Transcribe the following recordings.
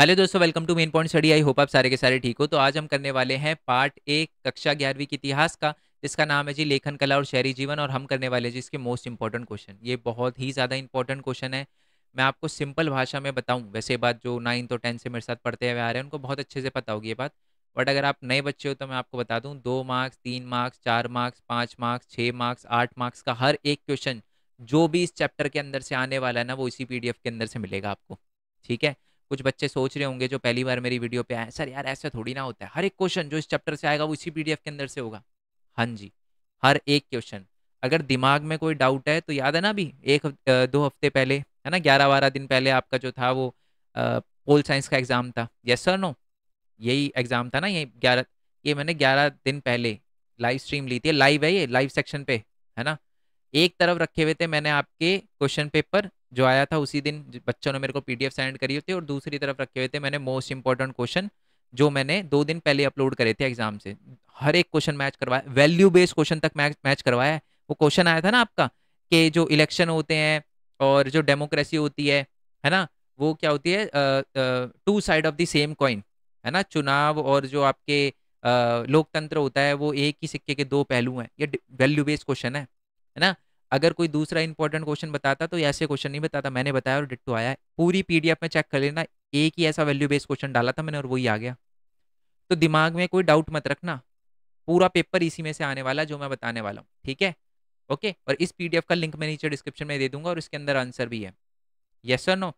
Hello दोस्तों welcome to main point study I hope आप सारे के सारे ठीक हो तो आज हम करने वाले हैं पार्ट एक कक्षा ग्यारहवीं के इतिहास का जिसका नाम है जी लेखन कला और शहरी जीवन और हम करने वाले जी इसके मोस्ट इंपॉर्टेंट क्वेश्चन ये बहुत ही ज़्यादा इंपॉर्टेंट क्वेश्चन है मैं आपको सिंपल भाषा में बताऊँ वैसे बात जो नाइन्थ और टेंथ से मेरे साथ पढ़ते हुए आ रहे हैं उनको बहुत अच्छे से पता होगी ये बात बट अगर आप नए बच्चे हो तो मैं आपको बता दूँ दो मार्क्स तीन मार्क्स चार मार्क्स पाँच मार्क्स छः मार्क्स आठ मार्क्स का हर एक क्वेश्चन जो भी इस चैप्टर के अंदर से आने वाला है ना वो इसी पी के अंदर से मिलेगा आपको ठीक है कुछ बच्चे सोच रहे होंगे जो पहली बार मेरी वीडियो पे आए सर यार ऐसा थोड़ी ना होता है हर एक क्वेश्चन जो इस चैप्टर से आएगा वो इसी पीडीएफ के अंदर से होगा हाँ जी हर एक क्वेश्चन अगर दिमाग में कोई डाउट है तो याद है ना अभी एक दो हफ्ते पहले है ना ग्यारह बारह दिन पहले आपका जो था वो पोल साइंस का एग्ज़ाम था यस सर नो यही एग्ज़ाम था ना यही ग्यारह ये मैंने ग्यारह दिन पहले लाइव स्ट्रीम ली थी लाइव है ये लाइव सेक्शन पे है ना एक तरफ रखे हुए थे मैंने आपके क्वेश्चन पेपर जो आया था उसी दिन बच्चों ने मेरे को पीडीएफ सेंड करी होती और दूसरी तरफ रखे हुए थे मैंने मोस्ट इंपॉर्टेंट क्वेश्चन जो मैंने दो दिन पहले अपलोड करे थे एग्जाम से हर एक क्वेश्चन मैच करवाया वैल्यू बेस्ड क्वेश्चन तक मैच मैच करवाया वो क्वेश्चन आया था ना आपका कि जो इलेक्शन होते हैं और जो डेमोक्रेसी होती है है ना वो क्या होती है two side of the same coin है ना चुनाव और जो आपके लोकतंत्र होता है वो एक ही सिक्के के दो पहलू हैं ये वैल्यू बेस्ड क्वेश्चन है है ना अगर कोई दूसरा इंपॉर्टेंट क्वेश्चन बताता तो ऐसे क्वेश्चन नहीं बताता मैंने बताया और डिट्टो आया है पूरी पी में चेक कर लेना एक ही ऐसा वैल्यू बेस्ड क्वेश्चन डाला था मैंने और वही आ गया तो दिमाग में कोई डाउट मत रखना पूरा पेपर इसी में से आने वाला जो मैं बताने वाला हूँ ठीक है ओके और इस पीडीएफ का लिंक मैं नीचे डिस्क्रिप्शन में दे दूंगा और इसके अंदर आंसर भी है यस और नो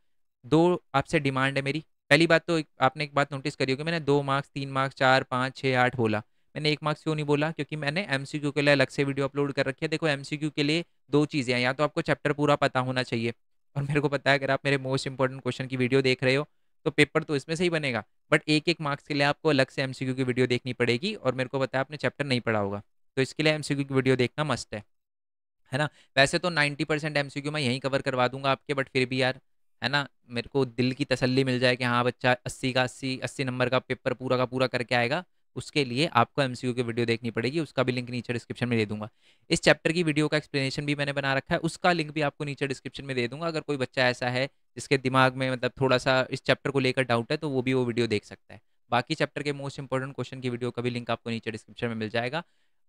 दो आपसे डिमांड है मेरी पहली बात तो आपने एक बात नोटिस करी होगी मैंने दो मार्क्स तीन मार्क्स चार पाँच छः आठ बोला मैंने एक मार्क्स क्यों नहीं बोला क्योंकि मैंने एमसीक्यू के लिए अलग से वीडियो अपलोड कर रखी है देखो एमसीक्यू के लिए दो चीज़ें हैं या तो आपको चैप्टर पूरा पता होना चाहिए और मेरे को पता है अगर आप मेरे मोस्ट इंपॉर्टेंट क्वेश्चन की वीडियो देख रहे हो तो पेपर तो इसमें से ही बनेगा बट एक एक मार्क्स के लिए आपको अलग से एम की वीडियो देखनी पड़ेगी और मेरे को पता है आपने चैप्टर नहीं पढ़ा होगा तो इसके लिए एम की वीडियो देखना मस्ट है है ना वैसे तो नाइन्टी परसेंट एम मैं यहीं कवर करवा दूंगा आपके बट फिर भी यार है ना मेरे को दिल की तसल्ली मिल जाए कि हाँ बच्चा अस्सी का अस्सी अस्सी नंबर का पेपर पूरा का पूरा करके आएगा उसके लिए आपको एम की वीडियो देखनी पड़ेगी उसका भी लिंक नीचे डिस्क्रिप्शन में दे दूंगा इस चैप्टर की वीडियो का एक्सप्लेनेशन भी मैंने बना रखा है उसका लिंक भी आपको नीचे डिस्क्रिप्शन में दे दूंगा अगर कोई बच्चा ऐसा है जिसके दिमाग में मतलब थोड़ा सा इस चैप्टर को लेकर डाउट है तो वो भी वो वीडियो देख सकता है बाकी चैप्टर के मोस्ट इंपॉर्टेंट क्वेश्चन की वीडियो का भी लिंक आपको नीचे डिस्क्रिप्शन में मिल जाएगा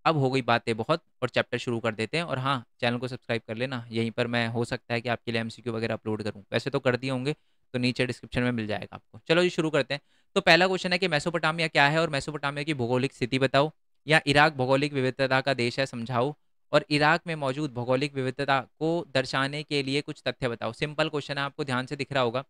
अब हो गई बातें बहुत और चैप्टर शुरू कर देते हैं और हाँ चैनल को सब्सक्राइब कर लेना यहीं पर मैं हो सकता है कि आपके लिए क्यू वगैरह अपलोड करूँ वैसे तो कर दिए होंगे तो नीचे डिस्क्रिप्शन में मिल जाएगा आपको चलो जी शुरू करते हैं तो पहला क्वेश्चन है कि मैसोपोटामिया क्या है और मैसोपोटामिया की भौगोलिक स्थिति बताओ या इराक भौगोलिक विविधता का देश है समझाओ और इराक में मौजूद भौगोलिक विविधता को दर्शाने के लिए कुछ तथ्य बताओ सिंपल क्वेश्चन है आपको ध्यान से दिख रहा होगा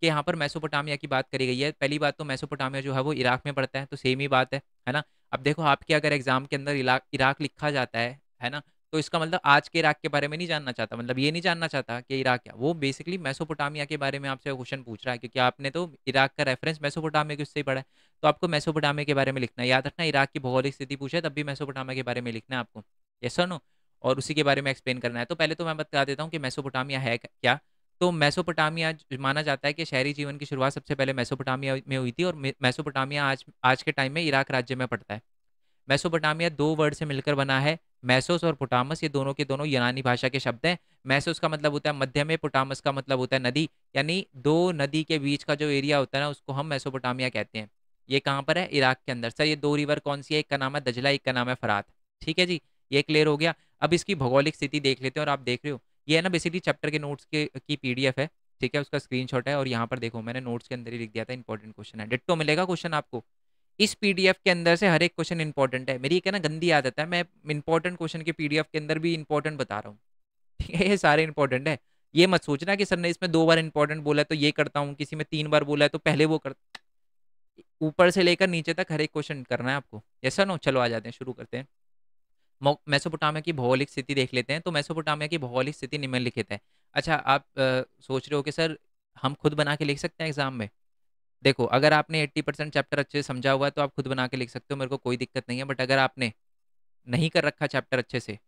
कि यहाँ पर मैसोपोटामिया की बात करी गई है पहली बात तो मैसोपोटामिया जो है वो इराक में पड़ता है तो सेम ही बात है है ना अब देखो आपके अगर एग्जाम के अंदर इराक लिखा जाता है है ना तो इसका मतलब आज के इराक के बारे में नहीं जानना चाहता मतलब ये नहीं जानना चाहता कि इराक क्या वो बेसिकली मेसोपोटामिया के बारे में आपसे क्वेश्चन पूछ रहा है क्योंकि आपने तो इराक का रेफरेंस मेसोपोटामिया के उससे ही पढ़ा है तो आपको मेसोपोटामिया के बारे में लिखना है याद रखना इराक की भौगोलिक स्थिति पूछा है तब भी मेसोपोटामिया के बारे में लिखना है आपको ये सर नो और उसी के बारे में एक्सप्लेन करना है तो पहले तो मैं बता देता हूँ कि मेसोपोटामिया है क्या तो मेसोपोटामिया माना जाता है कि शहरी जीवन की शुरुआत सबसे पहले मेसोपोटामिया में हुई थी और मेसोपोटामिया आज आज के टाइम में इराक राज्य में पड़ता है मेसोपोटामिया दो वर्ड से मिलकर बना है मैसोस और पोटामस ये दोनों के दोनों यूनानी भाषा के शब्द हैं मैसोस का मतलब होता है मध्य में पोटामस का मतलब होता है नदी यानी दो नदी के बीच का जो एरिया होता है ना उसको हम मैसोपोटामिया कहते हैं ये कहाँ पर है इराक के अंदर सर ये दो रिवर कौन सी है एक का नाम है दजला एक का नाम है फरात ठीक है जी ये क्लियर हो गया अब इसकी भौगोलिक स्थिति देख लेते हैं और आप देख रहे हो ये है ना बेसिकली चैप्टर के नोट्स के की पी है ठीक है उसका स्क्रीनशॉट है और यहाँ पर देखो मैंने नोट्स के अंदर ही लिख दिया था इंपॉर्टेंट क्वेश्चन है डिट्टो मिलेगा क्वेश्चन आपको इस पीडीएफ के अंदर से हर एक क्वेश्चन इंपॉर्टेंट है मेरी एक ना गंदी आदत है मैं इंपॉर्टेंट क्वेश्चन के पीडीएफ के अंदर भी इंपॉर्टेंट बता रहा हूँ ठीक है ये सारे इंपॉर्टेंट है ये मत सोचना कि सर ने इसमें दो बार इंपॉर्टेंट बोला है तो ये करता हूँ किसी में तीन बार बोला है तो पहले वो करता ऊपर से लेकर नीचे तक हर एक क्वेश्चन करना है आपको ऐसा नो चलो आ जाते हैं शुरू करते हैं मैसोपोटामिया की भौगोलिक स्थिति देख लेते हैं तो मैसोपोटामिया की भौगोलिक स्थिति निम्नलिखित है अच्छा आप आ, सोच रहे हो कि सर हम खुद बना के लिख सकते हैं एग्जाम में देखो अगर आपने 80 परसेंट चैप्टर अच्छे से समझा हुआ है तो आप खुद बना के लिख सकते हो मेरे को कोई दिक्कत नहीं है बट अगर आपने नहीं कर रखा चैप्टर अच्छे से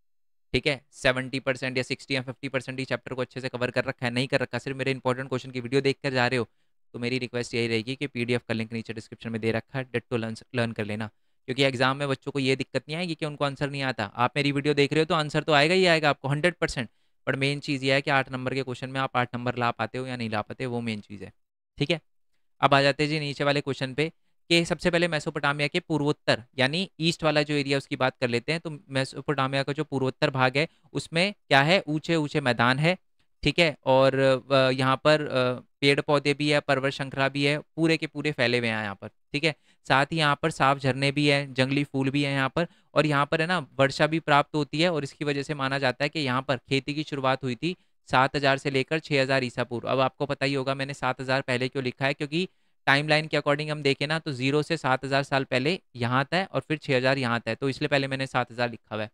ठीक है सेवेंटी परसेंट या सिक्सटी या फिफ्टी परसेंट ही चैप्टर को अच्छे से कवर कर रखा है नहीं कर रखा सिर्फ मेरे इंपॉर्टेंट क्वेश्चन की वीडियो देख कर जा रहे हो तो मेरी रिक्वेस्ट यही रहेगी कि पी का लिंक नीचे डिस्क्रिप्शन में दे रखा है डेट टू लर्न लर्न कर लेना क्योंकि एग्जाम में बच्चों को ये दिक्कत नहीं आएगी कि उनको आंसर नहीं आता आप मेरी वीडियो देख रहे हो तो आंसर तो आएगा ही आएगा आपको हंड्रेड परसेंट बट मेन चीज़ ये है कि आठ नंबर के क्वेश्चन में आप आठ नंबर ला पाते हो या नहीं ला पाते वो मेन चीज़ है ठीक है अब आ जाते हैं जी नीचे वाले क्वेश्चन पे कि सबसे पहले मैसोपोटामिया के पूर्वोत्तर यानी ईस्ट वाला जो एरिया उसकी बात कर लेते हैं तो मैसोपोटामिया का जो पूर्वोत्तर भाग है उसमें क्या है ऊंचे ऊंचे मैदान है ठीक है और यहाँ पर पेड़ पौधे भी है पर्वत शंखरा भी है पूरे के पूरे फैले हुए हैं यहाँ पर ठीक है साथ ही यहाँ पर साफ झरने भी हैं जंगली फूल भी हैं यहाँ पर और यहाँ पर है ना वर्षा भी प्राप्त होती है और इसकी वजह से माना जाता है कि यहाँ पर खेती की शुरुआत हुई थी सात हज़ार से लेकर छः हज़ार ईसा पूर्व अब आपको पता ही होगा मैंने सात हज़ार पहले क्यों लिखा है क्योंकि टाइमलाइन के अकॉर्डिंग हम देखें ना तो जीरो से सात हज़ार साल पहले यहाँ था और फिर छः हज़ार यहाँ था तो इसलिए पहले मैंने सात हज़ार लिखा हुआ है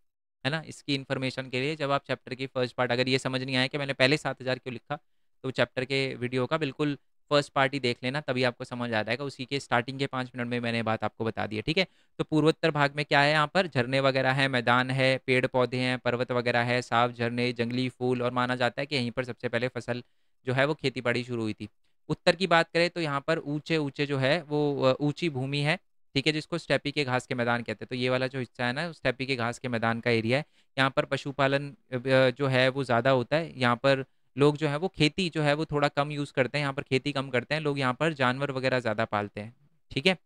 है ना इसकी इन्फॉर्मेशन के लिए जब आप चैप्टर की फर्स्ट पार्ट अगर ये समझ नहीं आया कि मैंने पहले सात हज़ार क्यों लिखा तो चैप्टर के वीडियो का बिल्कुल फर्स्ट पार्टी देख लेना तभी आपको समझ आ जाएगा उसी के स्टार्टिंग के पाँच मिनट में मैंने बात आपको बता दी है ठीक है तो पूर्वोत्तर भाग में क्या है यहाँ पर झरने वगैरह है मैदान है पेड़ पौधे हैं पर्वत वगैरह है साफ झरने जंगली फूल और माना जाता है कि यहीं पर सबसे पहले फसल जो है वो खेती बाड़ी शुरू हुई थी उत्तर की बात करें तो यहाँ पर ऊंचे ऊँचे जो है वो ऊँची भूमि है ठीक है जिसको स्टेपी के घास के मैदान कहते हैं तो ये वाला जो हिस्सा है ना स्टेपी के घास के मैदान का एरिया है यहाँ पर पशुपालन जो है वो ज़्यादा होता है यहाँ पर लोग जो है वो खेती जो है वो थोड़ा कम यूज़ करते हैं यहाँ पर खेती कम करते हैं लोग यहाँ पर जानवर वगैरह ज़्यादा पालते हैं ठीक है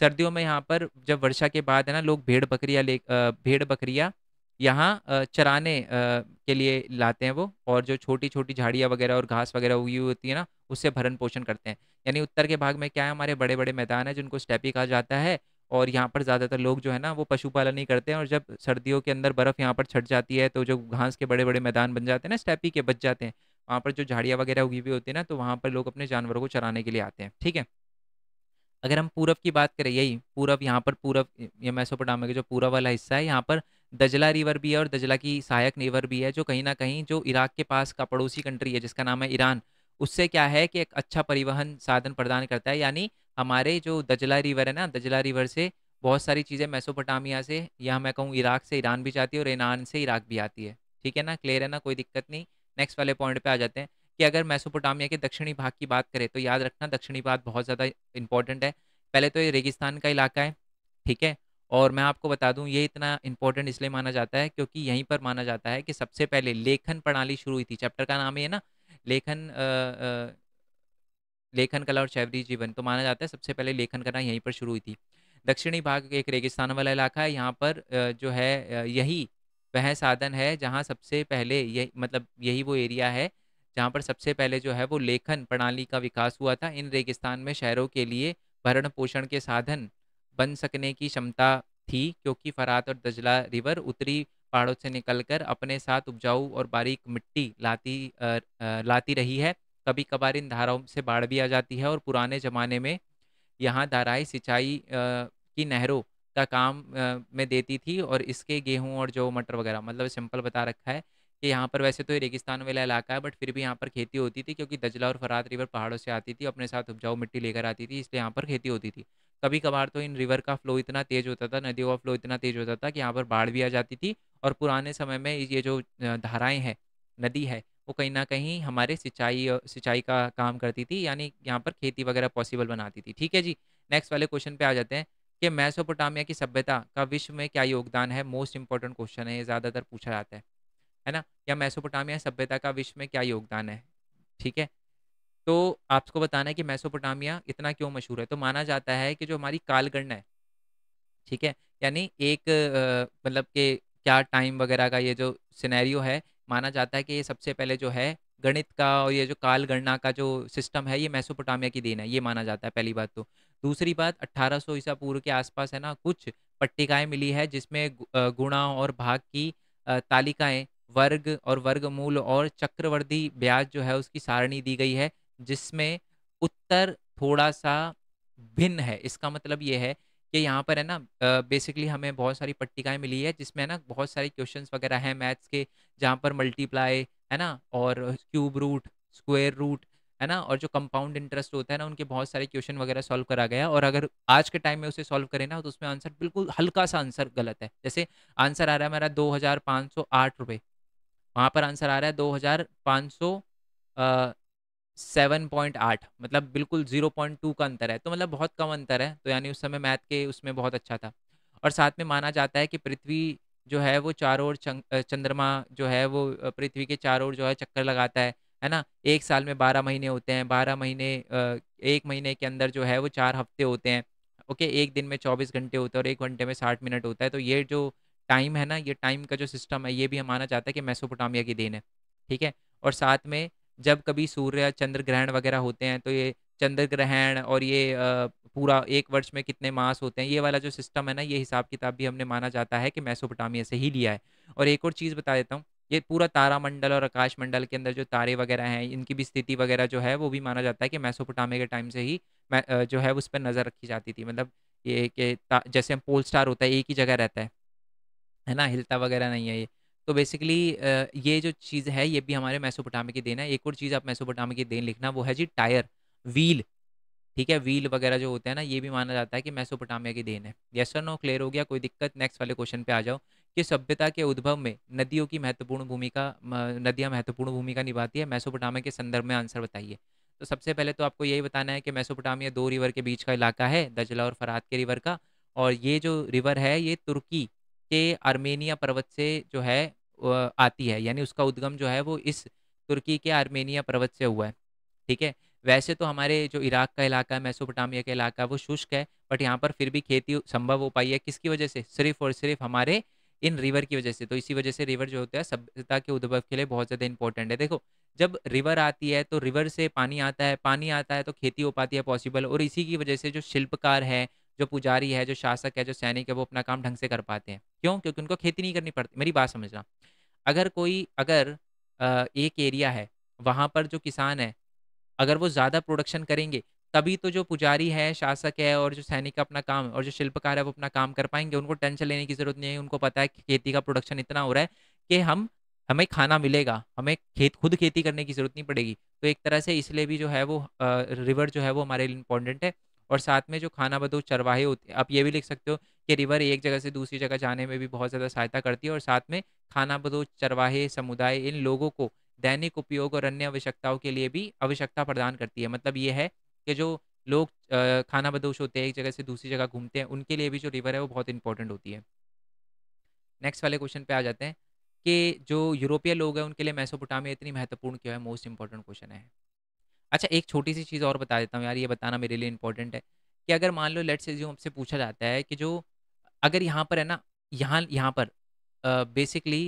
सर्दियों में यहाँ पर जब वर्षा के बाद है ना लोग भेड़ बकरिया ले भेड़ बकरिया यहाँ चराने के लिए लाते हैं वो और जो छोटी छोटी झाड़ियाँ वगैरह और घास वगैरह उगी हुई होती है ना उससे भरण पोषण करते हैं यानी उत्तर के भाग में क्या है हमारे बड़े बड़े मैदान हैं जिनको स्टैपी कहा जाता है और यहाँ पर ज़्यादातर लोग जो है ना वो पशुपालन ही करते हैं और जब सर्दियों के अंदर बर्फ़ यहाँ पर छट जाती है तो जो घास के बड़े बड़े मैदान बन जाते हैं ना स्टैपी के बच जाते हैं वहाँ पर जो झाड़ियाँ वगैरह उगी हुई होती है ना तो वहाँ पर लोग अपने जानवरों को चराने के लिए आते हैं ठीक है अगर हम पूरब की बात करें यही पूरब यहाँ पर पूरब ये मैसोपोटामिया का जो पूरब वाला हिस्सा है यहाँ पर दजला रिवर भी है और दजला की सहायक रिवर भी है जो कहीं ना कहीं जो इराक के पास का पड़ोसी कंट्री है जिसका नाम है ईरान उससे क्या है कि एक अच्छा परिवहन साधन प्रदान करता है यानी हमारे जो दजला रिवर है ना दजला रिवर से बहुत सारी चीज़ें मेसोपोटामिया से या मैं कहूँ इराक से ईरान भी जाती है और ईरान से इराक भी आती है ठीक है ना क्लियर है ना कोई दिक्कत नहीं नेक्स्ट वाले पॉइंट पे आ जाते हैं कि अगर मेसोपोटामिया के दक्षिणी भाग की बात करें तो याद रखना दक्षिणी भाग बहुत ज़्यादा इंपॉर्टेंट है पहले तो ये रेगिस्तान का इलाका है ठीक है और मैं आपको बता दूं ये इतना इंपॉर्टेंट इसलिए माना जाता है क्योंकि यहीं पर माना जाता है कि सबसे पहले लेखन प्रणाली शुरू हुई थी चैप्टर का नाम है ना लेखन आ, लेखन कला और शैवरी जीवन तो माना जाता है सबसे पहले लेखन कला यहीं पर शुरू हुई थी दक्षिणी भाग एक रेगिस्तान वाला इलाका है यहाँ पर जो है यही वह साधन है जहाँ सबसे पहले यही मतलब यही वो एरिया है जहाँ पर सबसे पहले जो है वो लेखन प्रणाली का विकास हुआ था इन रेगिस्तान में शहरों के लिए भरण पोषण के साधन बन सकने की क्षमता थी क्योंकि फरात और दजला रिवर उत्तरी पहाड़ों से निकलकर अपने साथ उपजाऊ और बारीक मिट्टी लाती आ, लाती रही है कभी कभार इन धाराओं से बाढ़ भी आ जाती है और पुराने ज़माने में यहाँ धाराएँ सिंचाई की नहरों का काम में देती थी और इसके गेहूँ और जो मटर वगैरह मतलब सिंपल बता रखा है कि यहाँ पर वैसे तो ये रेगिस्तान वाला इलाका है बट फिर भी यहाँ पर खेती होती थी क्योंकि दजला और फरात रिवर पहाड़ों से आती थी अपने साथ उपजाऊ मिट्टी लेकर आती थी इसलिए यहाँ पर खेती होती थी कभी कभार तो इन रिवर का फ्लो इतना तेज होता था नदियों का फ्लो इतना तेज होता था कि यहाँ पर बाढ़ भी आ जाती थी और पुराने समय में ये जो धाराएँ हैं नदी है वो कहीं ना कहीं हमारे सिंचाई सिंचाई का काम करती थी यानी यहाँ पर खेती वगैरह पॉसिबल बनाती थी ठीक है जी नेक्स्ट वाले क्वेश्चन पे आ जाते हैं कि मैसोपोटामिया की सभ्यता का विश्व में क्या योगदान है मोस्ट इंपॉर्टेंट क्वेश्चन है ये ज़्यादातर पूछा जाता है है ना या मैसोपोटामिया सभ्यता का विश्व में क्या योगदान है ठीक है तो आपको बताना है कि मैसोपोटामिया इतना क्यों मशहूर है तो माना जाता है कि जो हमारी कालगणना है ठीक है यानी एक मतलब के क्या टाइम वगैरह का ये जो सिनेरियो है माना जाता है कि ये सबसे पहले जो है गणित का और ये जो काल गणना का जो सिस्टम है ये मैसोपोटामिया की देन है ये माना जाता है पहली बात तो दूसरी बात 1800 ईसा पूर्व के आसपास है ना कुछ पट्टिकाएं मिली है जिसमें गुणा और भाग की तालिकाएं वर्ग और वर्गमूल और चक्रवर्ती ब्याज जो है उसकी सारणी दी गई है जिसमें उत्तर थोड़ा सा भिन्न है इसका मतलब ये है कि यहाँ पर है ना बेसिकली हमें बहुत सारी पट्टिकाएं मिली है जिसमें है ना बहुत सारे क्वेश्चंस वगैरह हैं मैथ्स के जहाँ पर मल्टीप्लाई है ना और क्यूब रूट स्क्वेयर रूट है ना और जो कंपाउंड इंटरेस्ट होता है ना उनके बहुत सारे क्वेश्चन वगैरह सॉल्व करा गया और अगर आज के टाइम में उसे सॉल्व करें ना तो उसमें आंसर बिल्कुल हल्का सा आंसर गलत है जैसे आंसर आ रहा है मेरा दो हज़ार पाँच सौ आठ रुपये वहाँ पर आंसर आ रहा है दो हज़ार पाँच सौ सेवन पॉइंट आठ मतलब बिल्कुल जीरो पॉइंट टू का अंतर है तो मतलब बहुत कम अंतर है तो यानी उस समय मैथ के उसमें बहुत अच्छा था और साथ में माना जाता है कि पृथ्वी जो है वो चारों ओर चंद्रमा जो है वो पृथ्वी के चारों ओर जो है चक्कर लगाता है है ना एक साल में बारह महीने होते हैं बारह महीने एक महीने के अंदर जो है वो चार हफ्ते होते हैं ओके एक दिन में चौबीस घंटे होते हैं और एक घंटे में साठ मिनट होता है तो ये जो टाइम है ना ये टाइम का जो सिस्टम है ये भी हम माना जाता है कि मैसोपोटामिया की देन है ठीक है और साथ में जब कभी सूर्य चंद्र ग्रहण वगैरह होते हैं तो ये चंद्र ग्रहण और ये पूरा एक वर्ष में कितने मास होते हैं ये वाला जो सिस्टम है ना ये हिसाब किताब भी हमने माना जाता है कि मैसोपोटामिया से ही लिया है और एक और चीज़ बता देता हूँ ये पूरा तारामंडल और आकाश मंडल के अंदर जो तारे वगैरह हैं इनकी भी स्थिति वगैरह जो है वो भी माना जाता है कि मैसोपोटामिया के टाइम से ही जो है उस पर नज़र रखी जाती थी मतलब ये कि जैसे हम पोल स्टार होता है एक ही जगह रहता है है ना हिलता वगैरह नहीं है ये तो बेसिकली ये जो चीज़ है ये भी हमारे मेसोपोटामी की देन है एक और चीज़ आप मेसोपोटामी की देन लिखना वो है जी टायर व्हील ठीक है व्हील वगैरह जो होते हैं ना ये भी माना जाता है कि मैसोपोटामिया की देन है यस सर नो क्लियर हो गया कोई दिक्कत नेक्स्ट वाले क्वेश्चन पे आ जाओ कि सभ्यता के उद्भव में नदियों की महत्वपूर्ण भूमिका नदियाँ महत्वपूर्ण भूमिका निभाती है मैसोपोटामिया के संदर्भ में आंसर बताइए तो सबसे पहले तो आपको यही बताना है कि मैसोपोटामिया दो रिवर के बीच का इलाका है दजला और फरात के रिवर का और ये जो रिवर है ये तुर्की के आर्मेनिया पर्वत से जो है आती है यानी उसका उद्गम जो है वो इस तुर्की के आर्मेनिया पर्वत से हुआ है ठीक है वैसे तो हमारे जो इराक का इलाका है मैसोपोटामिया का इलाका वो शुष्क है बट यहाँ पर फिर भी खेती संभव हो पाई है किसकी वजह से सिर्फ और सिर्फ हमारे इन रिवर की वजह से तो इसी वजह से रिवर जो होता है सभ्यता के उद्भव के लिए बहुत ज़्यादा इंपॉर्टेंट है देखो जब रिवर आती है तो रिवर से पानी आता है पानी आता है तो खेती हो पाती है पॉसिबल और इसी की वजह से जो शिल्पकार हैं जो पुजारी है जो शासक है जो सैनिक है वो अपना काम ढंग से कर पाते हैं क्यों क्योंकि उनको खेती नहीं करनी पड़ती मेरी बात समझना अगर कोई अगर एक एरिया है वहाँ पर जो किसान है अगर वो ज़्यादा प्रोडक्शन करेंगे तभी तो जो पुजारी है शासक है और जो सैनिक का अपना काम और जो शिल्पकार है वो अपना काम कर पाएंगे उनको टेंशन लेने की ज़रूरत नहीं है उनको पता है कि खेती का प्रोडक्शन इतना हो रहा है कि हम हमें खाना मिलेगा हमें खेत खुद खेती करने की ज़रूरत नहीं पड़ेगी तो एक तरह से इसलिए भी जो है वो रिवर जो है वो हमारे लिए इम्पोर्टेंट है और साथ में जो खाना बदो चरवाहे होते हैं आप ये भी लिख सकते हो कि रिवर एक जगह से दूसरी जगह जाने में भी बहुत ज़्यादा सहायता करती है और साथ में खाना बदो चरवाहे समुदाय इन लोगों को दैनिक उपयोग और अन्य आवश्यकताओं के लिए भी आवश्यकता प्रदान करती है मतलब ये है कि जो लोग खाना बदोश होते हैं एक जगह से दूसरी जगह घूमते हैं उनके लिए भी जो रिवर है वो बहुत इंपॉर्टेंट होती है नेक्स्ट वाले क्वेश्चन पे आ जाते हैं कि जो यूरोपीय लोग हैं उनके लिए मैसोपोटामिया इतनी महत्वपूर्ण क्यों है मोस्ट इंपॉर्टेंट क्वेश्चन है अच्छा एक छोटी सी चीज़ और बता देता हूँ यार ये बताना मेरे लिए इंपॉर्टेंट है कि अगर मान लो लेट्स जो हमसे पूछा जाता है कि जो अगर यहाँ पर है ना यहाँ यहाँ पर बेसिकली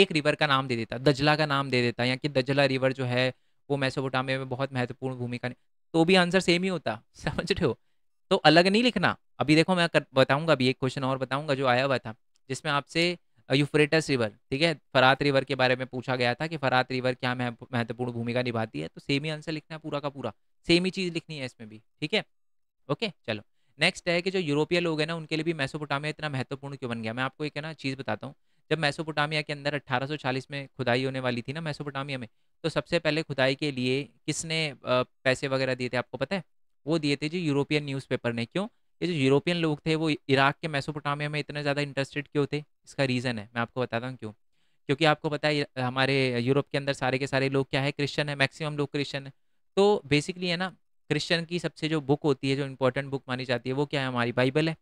एक रिवर का नाम दे देता दजला का नाम दे देता या कि दजला रिवर जो है वो मैसोपोटामिया में बहुत महत्वपूर्ण भूमिका तो भी आंसर सेम ही होता समझ रहे हो तो अलग नहीं लिखना अभी देखो मैं बताऊँगा अभी एक क्वेश्चन और बताऊँगा जो आया हुआ था जिसमें आपसे यूफ्रेटस रिवर ठीक है फरात रिवर के बारे में पूछा गया था कि फरात रिवर क्या महत्वपूर्ण भूमिका निभाती है तो सेम ही आंसर लिखना है पूरा का पूरा सेम ही चीज़ लिखनी है इसमें भी ठीक है ओके चलो नेक्स्ट है कि जो यूरोपीय लोग हैं ना उनके लिए भी मैसोपोटामिया इतना महत्वपूर्ण क्यों बन गया मैं आपको एक ना चीज़ बताता हूँ जब मैसोपोटामिया के अंदर 1840 में खुदाई होने वाली थी ना मैसोपोटामिया में तो सबसे पहले खुदाई के लिए किसने पैसे वगैरह दिए थे आपको पता है वो दिए थे जो यूरोपियन न्यूज़पेपर ने क्यों ये जो यूरोपियन लोग थे वो इराक के मैसोपोटामिया में इतने ज़्यादा इंटरेस्टेड क्यों थे इसका रीज़न है मैं आपको बताता हूँ क्यों क्योंकि आपको पता है हमारे यूरोप के अंदर सारे के सारे लोग क्या है क्रिश्चन है मैक्सिमम लोग क्रिश्चन है तो बेसिकली है ना क्रिश्चन की सबसे जो बुक होती है जो इंपॉर्टेंट बुक मानी जाती है वो क्या है हमारी बाइबल है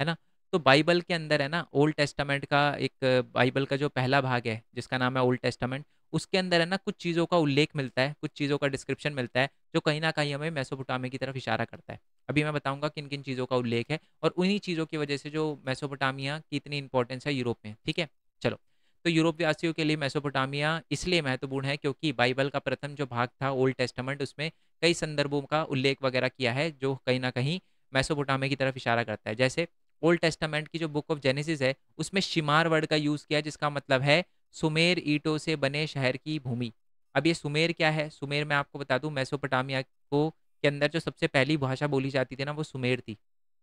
है ना तो बाइबल के अंदर है ना ओल्ड टेस्टामेंट का एक बाइबल का जो पहला भाग है जिसका नाम है ओल्ड टेस्टामेंट उसके अंदर है ना कुछ चीज़ों का उल्लेख मिलता है कुछ चीज़ों का डिस्क्रिप्शन मिलता है जो कहीं ना कहीं हमें मैसोपोटामिया की तरफ इशारा करता है अभी मैं बताऊंगा किन किन चीज़ों का उल्लेख है और उन्हीं चीज़ों की वजह से जो मैसोपोटामिया की इतनी इंपॉर्टेंस है यूरोप में ठीक है चलो तो यूरोप वासियों के लिए मैसोपोटामिया इसलिए महत्वपूर्ण है क्योंकि बाइबल का प्रथम जो भाग था ओल्ड टेस्टमेंट उसमें कई संदर्भों का उल्लेख वगैरह किया है जो कहीं ना कहीं मैसोपोटामिया की तरफ इशारा करता है जैसे ओल्ड टेस्टामेंट की जो बुक ऑफ जेनेसिस है उसमें शिमार वर्ड का यूज़ किया जिसका मतलब है सुमेर ईटों से बने शहर की भूमि अब ये सुमेर क्या है सुमेर मैं आपको बता दूं मैसोपोटामिया को के अंदर जो सबसे पहली भाषा बोली जाती थी ना वो सुमेर थी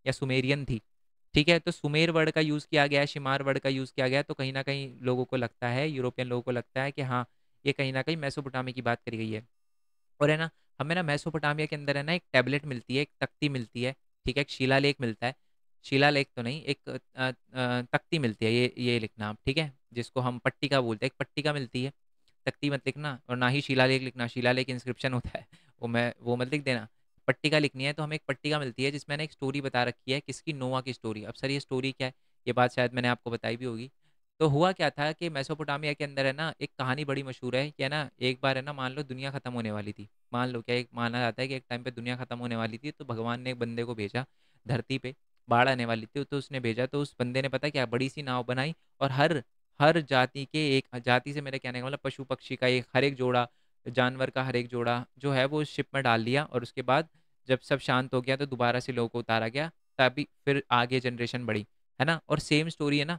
या सुमेरियन थी ठीक है तो सुमेर वर्ड का यूज़ किया गया है शिमार वर्ड का यूज़ किया गया तो कहीं ना कहीं लोगों को लगता है यूरोपियन लोगों को लगता है कि हाँ ये कहीं ना कहीं मैसोपोटामिया की बात करी गई है और है ना हमें ना मैसोपोटामिया के अंदर है ना एक टैबलेट मिलती है एक तख्ती मिलती है ठीक है एक शिला लेख मिलता है शिला लेख तो नहीं एक तख्ती मिलती है ये ये लिखना आप ठीक है जिसको हम पट्टिका बोलते हैं एक पट्टिका मिलती है तख्ती मत लिखना और ना ही शिला लेख लिखना शिला लेख इंस्क्रिप्शन होता है वो मैं वो मत लिख देना पट्टिका लिखनी है तो हमें एक पट्टिका मिलती है जिसमें मैंने एक स्टोरी बता रखी है किसकी नोवा की स्टोरी अब सर ये स्टोरी क्या है ये बात शायद मैंने आपको बताई भी होगी तो हुआ क्या था कि मैसोपोटामिया के अंदर है ना एक कहानी बड़ी मशहूर है कि है ना एक बार है ना मान लो दुनिया ख़त्म होने वाली थी मान लो क्या एक माना जाता है कि एक टाइम पे दुनिया ख़त्म होने वाली थी तो भगवान ने एक बंदे को भेजा धरती पे बाढ़ आने वाली थी तो उसने भेजा तो उस बंदे ने पता क्या बड़ी सी नाव बनाई और हर हर जाति के एक जाति से मेरे कहने का मतलब पशु पक्षी का एक हर एक जोड़ा जानवर का हर एक जोड़ा जो है वो उस शिप में डाल लिया और उसके बाद जब सब शांत हो गया तो दोबारा से लोगों को उतारा गया तभी फिर आगे जनरेशन बढ़ी है ना और सेम स्टोरी है ना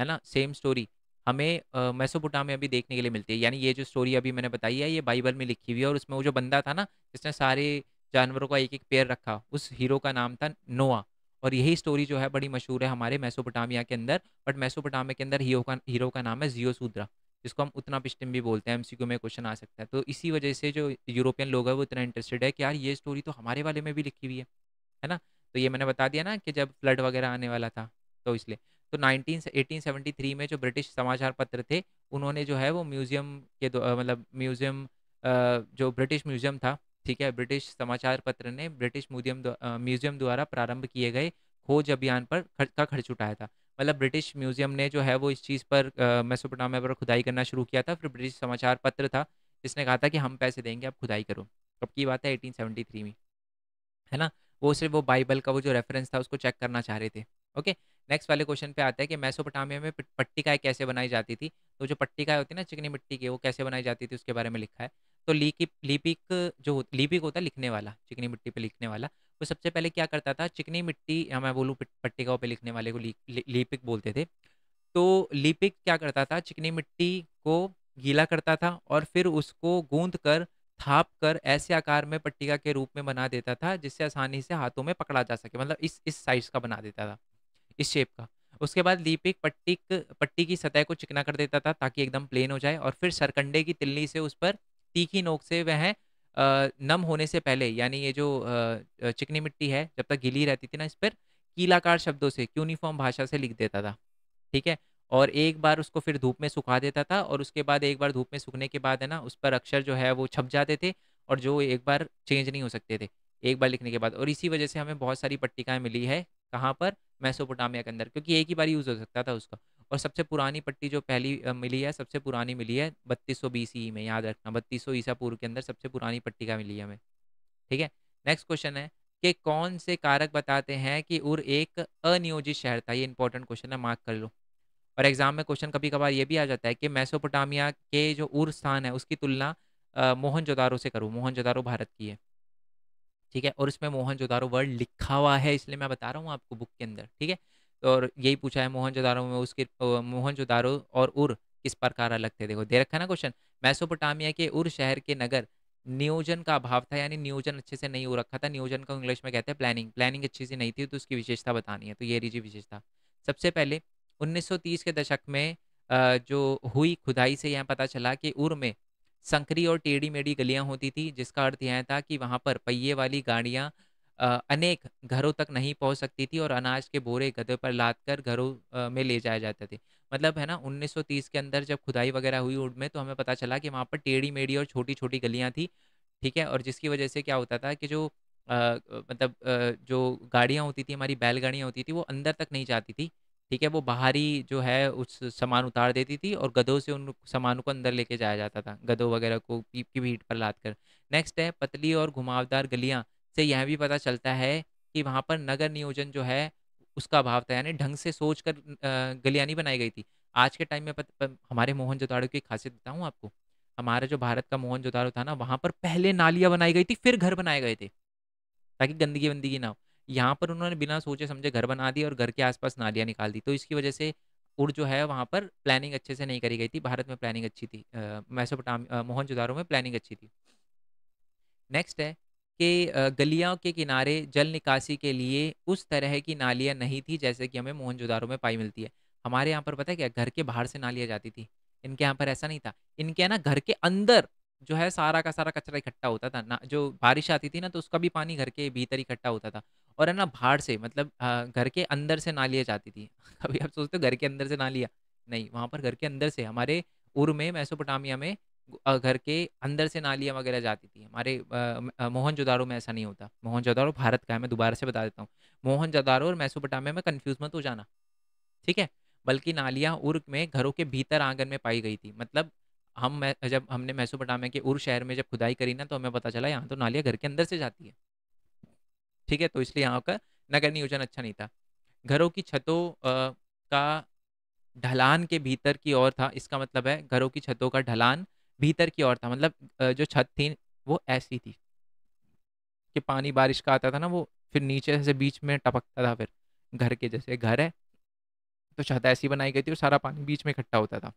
है ना सेम स्टोरी हमें में अभी देखने के लिए मिलती है यानी ये जो स्टोरी अभी मैंने बताई है ये बाइबल में लिखी हुई है और उसमें वो जो बंदा था ना जिसने सारे जानवरों का एक एक पेयर रखा उस हीरो का नाम था नोआ और यही स्टोरी जो है बड़ी मशहूर है हमारे मैसोपोटामिया के अंदर बट मैसोपोटामिया के अंदर हीरो का हीरो का नाम है जियो सूद्रा जिसको हम उतना पिस्टम भी बोलते हैं एमसीक्यू में क्वेश्चन आ सकता है तो इसी वजह से जो यूरोपियन लोग हैं वो इतना इंटरेस्टेड है कि यार ये स्टोरी तो हमारे वाले में भी लिखी हुई है है ना तो ये मैंने बता दिया ना कि जब फ्लड वगैरह आने वाला था तो इसलिए तो नाइनटीन एटीन में जो ब्रिटिश समाचार पत्र थे उन्होंने जो है वो म्यूज़ियम के मतलब म्यूज़ियम जो ब्रिटिश म्यूज़ियम था ठीक है ब्रिटिश समाचार पत्र ने ब्रिटिश म्यूजियम म्यूज़ियम द्वारा प्रारंभ किए गए खोज अभियान पर खर्च का खर्च उठाया था मतलब ब्रिटिश म्यूजियम ने जो है वो इस चीज़ पर मेसोपोटामिया पर खुदाई करना शुरू किया था फिर ब्रिटिश समाचार पत्र था जिसने कहा था कि हम पैसे देंगे आप खुदाई करो कब की बात है एटीन में है ना वो सिर्फ वो बाइबल का वो जो रेफरेंस था उसको चेक करना चाह रहे थे ओके नेक्स्ट वाले क्वेश्चन पे आता है कि मैसोपोटामिया में पट्टिकाएँ कैसे बनाई जाती थी तो जो पट्टिकाएँ होती है ना चिकनी मिट्टी की वो कैसे बनाई जाती थी उसके बारे में लिखा है तो लीकी लिपिक जो लिपिक होता है लिखने वाला चिकनी मिट्टी पे लिखने वाला वो सबसे पहले क्या करता था चिकनी मिट्टी या मैं बोलूँ पट्टिकाओं पे लिखने वाले को लिपिक बोलते थे तो लिपिक क्या करता था चिकनी मिट्टी को गीला करता था और फिर उसको गूंद कर थाप कर ऐसे आकार में पट्टिका के रूप में बना देता था जिससे आसानी से हाथों में पकड़ा जा सके मतलब इस इस साइज का बना देता था इस शेप का उसके बाद लिपिक पट्टी पट्टी की सतह को चिकना कर देता था ताकि एकदम प्लेन हो जाए और फिर सरकंडे की तिल्ली से उस पर तीखी नोक से वह नम होने से पहले यानी ये जो चिकनी मिट्टी है जब तक गिली रहती थी ना इस पर कीलाकार शब्दों से क्यूनिफॉर्म भाषा से लिख देता था ठीक है और एक बार उसको फिर धूप में सुखा देता था और उसके बाद एक बार धूप में सूखने के बाद है ना उस पर अक्षर जो है वो छप जाते थे और जो एक बार चेंज नहीं हो सकते थे एक बार लिखने के बाद और इसी वजह से हमें बहुत सारी पट्टिकाएँ मिली है कहाँ पर मैसोपोटामिया के अंदर क्योंकि एक ही बार यूज़ हो सकता था उसका और सबसे पुरानी पट्टी जो पहली मिली है सबसे पुरानी मिली है बत्तीस सौ बीसी में याद रखना बत्तीस सौ ईसा पूर्व के अंदर सबसे पुरानी पट्टी का मिली है हमें ठीक है नेक्स्ट क्वेश्चन है कि कौन से कारक बताते हैं कि उर एक अनियोजित शहर था ये इंपॉर्टेंट क्वेश्चन है मार्क कर लो और एग्जाम में क्वेश्चन कभी कभार ये भी आ जाता है कि मैसोपोटामिया के जो उर स्थान है उसकी तुलना जोदारो से करूँ जोदारो भारत की है ठीक है और इसमें जोदारो वर्ड लिखा हुआ है इसलिए मैं बता रहा हूँ आपको बुक के अंदर ठीक है और यही पूछा है मोहन जोदारो में उसके मोहन जोदारो और उर किस प्रकार अलग थे देखो दे रखा है ना क्वेश्चन मैसोपोटामिया के उर शहर के नगर नियोजन का अभाव था यानी नियोजन अच्छे से नहीं हो रखा था नियोजन को इंग्लिश में कहते हैं प्लानिंग प्लानिंग अच्छी से नहीं थी तो उसकी विशेषता बतानी है तो ये रीजी विशेषता सबसे पहले 1930 के दशक में जो हुई खुदाई से यह पता चला कि उर में संकरी और टेढ़ी मेढ़ी गलियां होती थी जिसका अर्थ यह था कि वहाँ पर पहिए वाली गाड़ियाँ अनेक घरों तक नहीं पहुंच सकती थी और अनाज के बोरे गधे पर लाद कर घरों में ले जाया जाते थे मतलब है ना 1930 के अंदर जब खुदाई वगैरह हुई उड़ में तो हमें पता चला कि वहाँ पर टेढ़ी मेढ़ी और छोटी छोटी गलियाँ थी ठीक है और जिसकी वजह से क्या होता था कि जो आ, मतलब जो गाड़ियाँ होती थी हमारी बैलगाड़ियाँ होती थी वो अंदर तक नहीं जाती थी ठीक है वो बाहरी जो है उस सामान उतार देती थी और गधों से उन सामानों को अंदर लेके जाया जाता था गधों वगैरह को पीप की भीट पर लाद कर नेक्स्ट है पतली और घुमावदार गलियाँ से यह भी पता चलता है कि वहाँ पर नगर नियोजन जो है उसका अभाव था यानी ढंग से सोच कर गलियानी नहीं बनाई गई थी आज के टाइम में पत, प, हमारे मोहन जोदाड़ो की खासियत बताऊँ आपको हमारा जो भारत का मोहन जोदारो था ना वहाँ पर पहले नालियाँ बनाई गई थी फिर घर बनाए गए थे ताकि गंदगी वंदगी ना हो यहाँ पर उन्होंने बिना सोचे समझे घर बना दिए और घर के आसपास नालियाँ निकाल दी तो इसकी वजह से उड़ जो है वहाँ पर प्लानिंग अच्छे से नहीं करी गई थी भारत में प्लानिंग अच्छी थी मैसोपटाम मोहन में प्लानिंग अच्छी थी नेक्स्ट है के गलियों गलियाँ के किनारे जल निकासी के लिए उस तरह की नालियाँ नहीं थी जैसे कि हमें मोहनजोदारो में पाई मिलती है हमारे यहाँ पर पता है क्या घर के बाहर से नालियाँ जाती थी इनके यहाँ पर ऐसा नहीं था इनके ना घर के अंदर जो है सारा का सारा कचरा इकट्ठा होता था ना जो बारिश आती थी ना तो उसका भी पानी घर के भीतर इकट्ठा होता था और है ना बाहर से मतलब घर के अंदर से नालियाँ जाती थी अभी आप सोचते हो घर के अंदर से नालियाँ नहीं वहाँ पर घर के अंदर से हमारे उर में मेसोपोटामिया में घर के अंदर से नालियाँ वगैरह जाती थी हमारे मोहन जोदारो में ऐसा नहीं होता मोहन जोदारो भारत का है मैं दोबारा से बता देता हूँ मोहन जोदारो और मैसोपोटामिया में कन्फ्यूज मत हो जाना ठीक है बल्कि नालियाँ उर्क में घरों के भीतर आंगन में पाई गई थी मतलब हम जब हमने मैसोपोटामिया के उर् शहर में जब खुदाई करी ना तो हमें पता चला यहाँ तो नालियाँ घर के अंदर से जाती है ठीक है तो इसलिए यहाँ का नगर नियोजन अच्छा नहीं था घरों की छतों का ढलान के भीतर की ओर था इसका मतलब है घरों की छतों का ढलान भीतर की ओर था मतलब जो छत थी वो ऐसी थी कि पानी बारिश का आता था ना वो फिर नीचे से बीच में टपकता था फिर घर के जैसे घर है तो छत ऐसी बनाई गई थी और सारा पानी बीच में इकट्ठा होता था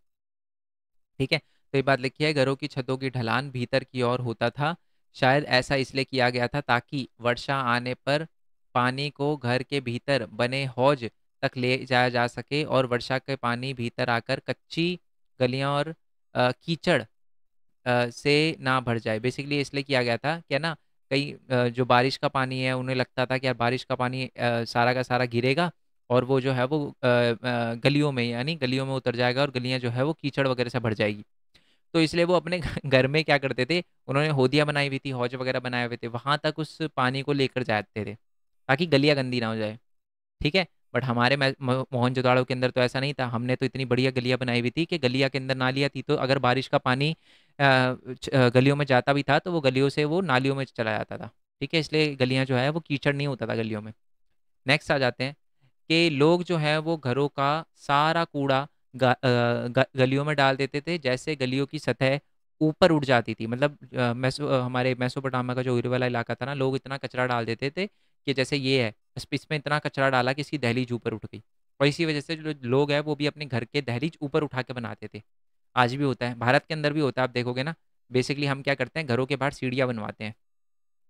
ठीक है तो ये बात लिखी है घरों की छतों की ढलान भीतर की ओर होता था शायद ऐसा इसलिए किया गया था ताकि वर्षा आने पर पानी को घर के भीतर बने हौज तक ले जाया जा सके और वर्षा के पानी भीतर आकर कच्ची गलियां और कीचड़ से ना भर जाए बेसिकली इसलिए किया गया था क्या ना कई जो बारिश का पानी है उन्हें लगता था कि यार बारिश का पानी सारा का सारा गिरेगा और वो जो है वो गलियों में यानी गलियों में उतर जाएगा और गलियाँ जो है वो कीचड़ वगैरह से भर जाएगी तो इसलिए वो अपने घर में क्या करते थे उन्होंने होदियाँ बनाई हुई थी हौज वगैरह बनाए हुए थे वहाँ तक उस पानी को लेकर जाते थे ताकि गलियाँ गंदी ना हो जाए ठीक है बट हमारे मोहन जोदाड़ों के अंदर तो ऐसा नहीं था हमने तो इतनी बढ़िया गलियाँ बनाई हुई थी कि गलिया के अंदर नालियाँ थी तो अगर बारिश का पानी गलियों में जाता भी था तो वो गलियों से वो नालियों में चला जाता था ठीक है इसलिए गलियाँ जो है वो कीचड़ नहीं होता था गलियों में नेक्स्ट आ जाते हैं कि लोग जो है वो घरों का सारा कूड़ा गलियों में डाल देते थे जैसे गलियों की सतह ऊपर उठ जाती थी मतलब मैसो हमारे मैसोपोटामा का जो उरे वाला इलाका था ना लोग इतना कचरा डाल देते थे कि जैसे ये है इसमें इतना कचरा डाला कि इसकी दहलीज ऊपर उठ गई और इसी वजह से जो लोग हैं वो भी अपने घर के दहलीज ऊपर उठा के बनाते थे आज भी होता है भारत के अंदर भी होता है आप देखोगे ना बेसिकली हम क्या करते हैं घरों के बाहर सीढ़ियाँ बनवाते हैं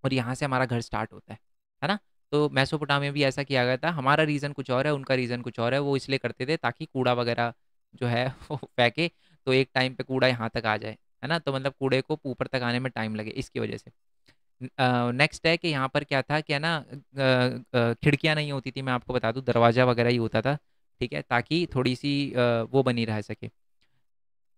और यहाँ से हमारा घर स्टार्ट होता है है ना तो मैसोपोटामिया भी ऐसा किया गया था हमारा रीज़न कुछ और है उनका रीज़न कुछ और है वो इसलिए करते थे ताकि कूड़ा वगैरह जो है वो फेंके तो एक टाइम पे कूड़ा यहाँ तक आ जाए है ना तो मतलब कूड़े को ऊपर तक आने में टाइम लगे इसकी वजह से नेक्स्ट है कि यहाँ पर क्या था कि है ना खिड़कियाँ नहीं होती थी मैं आपको बता दूँ दरवाज़ा वगैरह ही होता था ठीक है ताकि थोड़ी सी वो बनी रह सके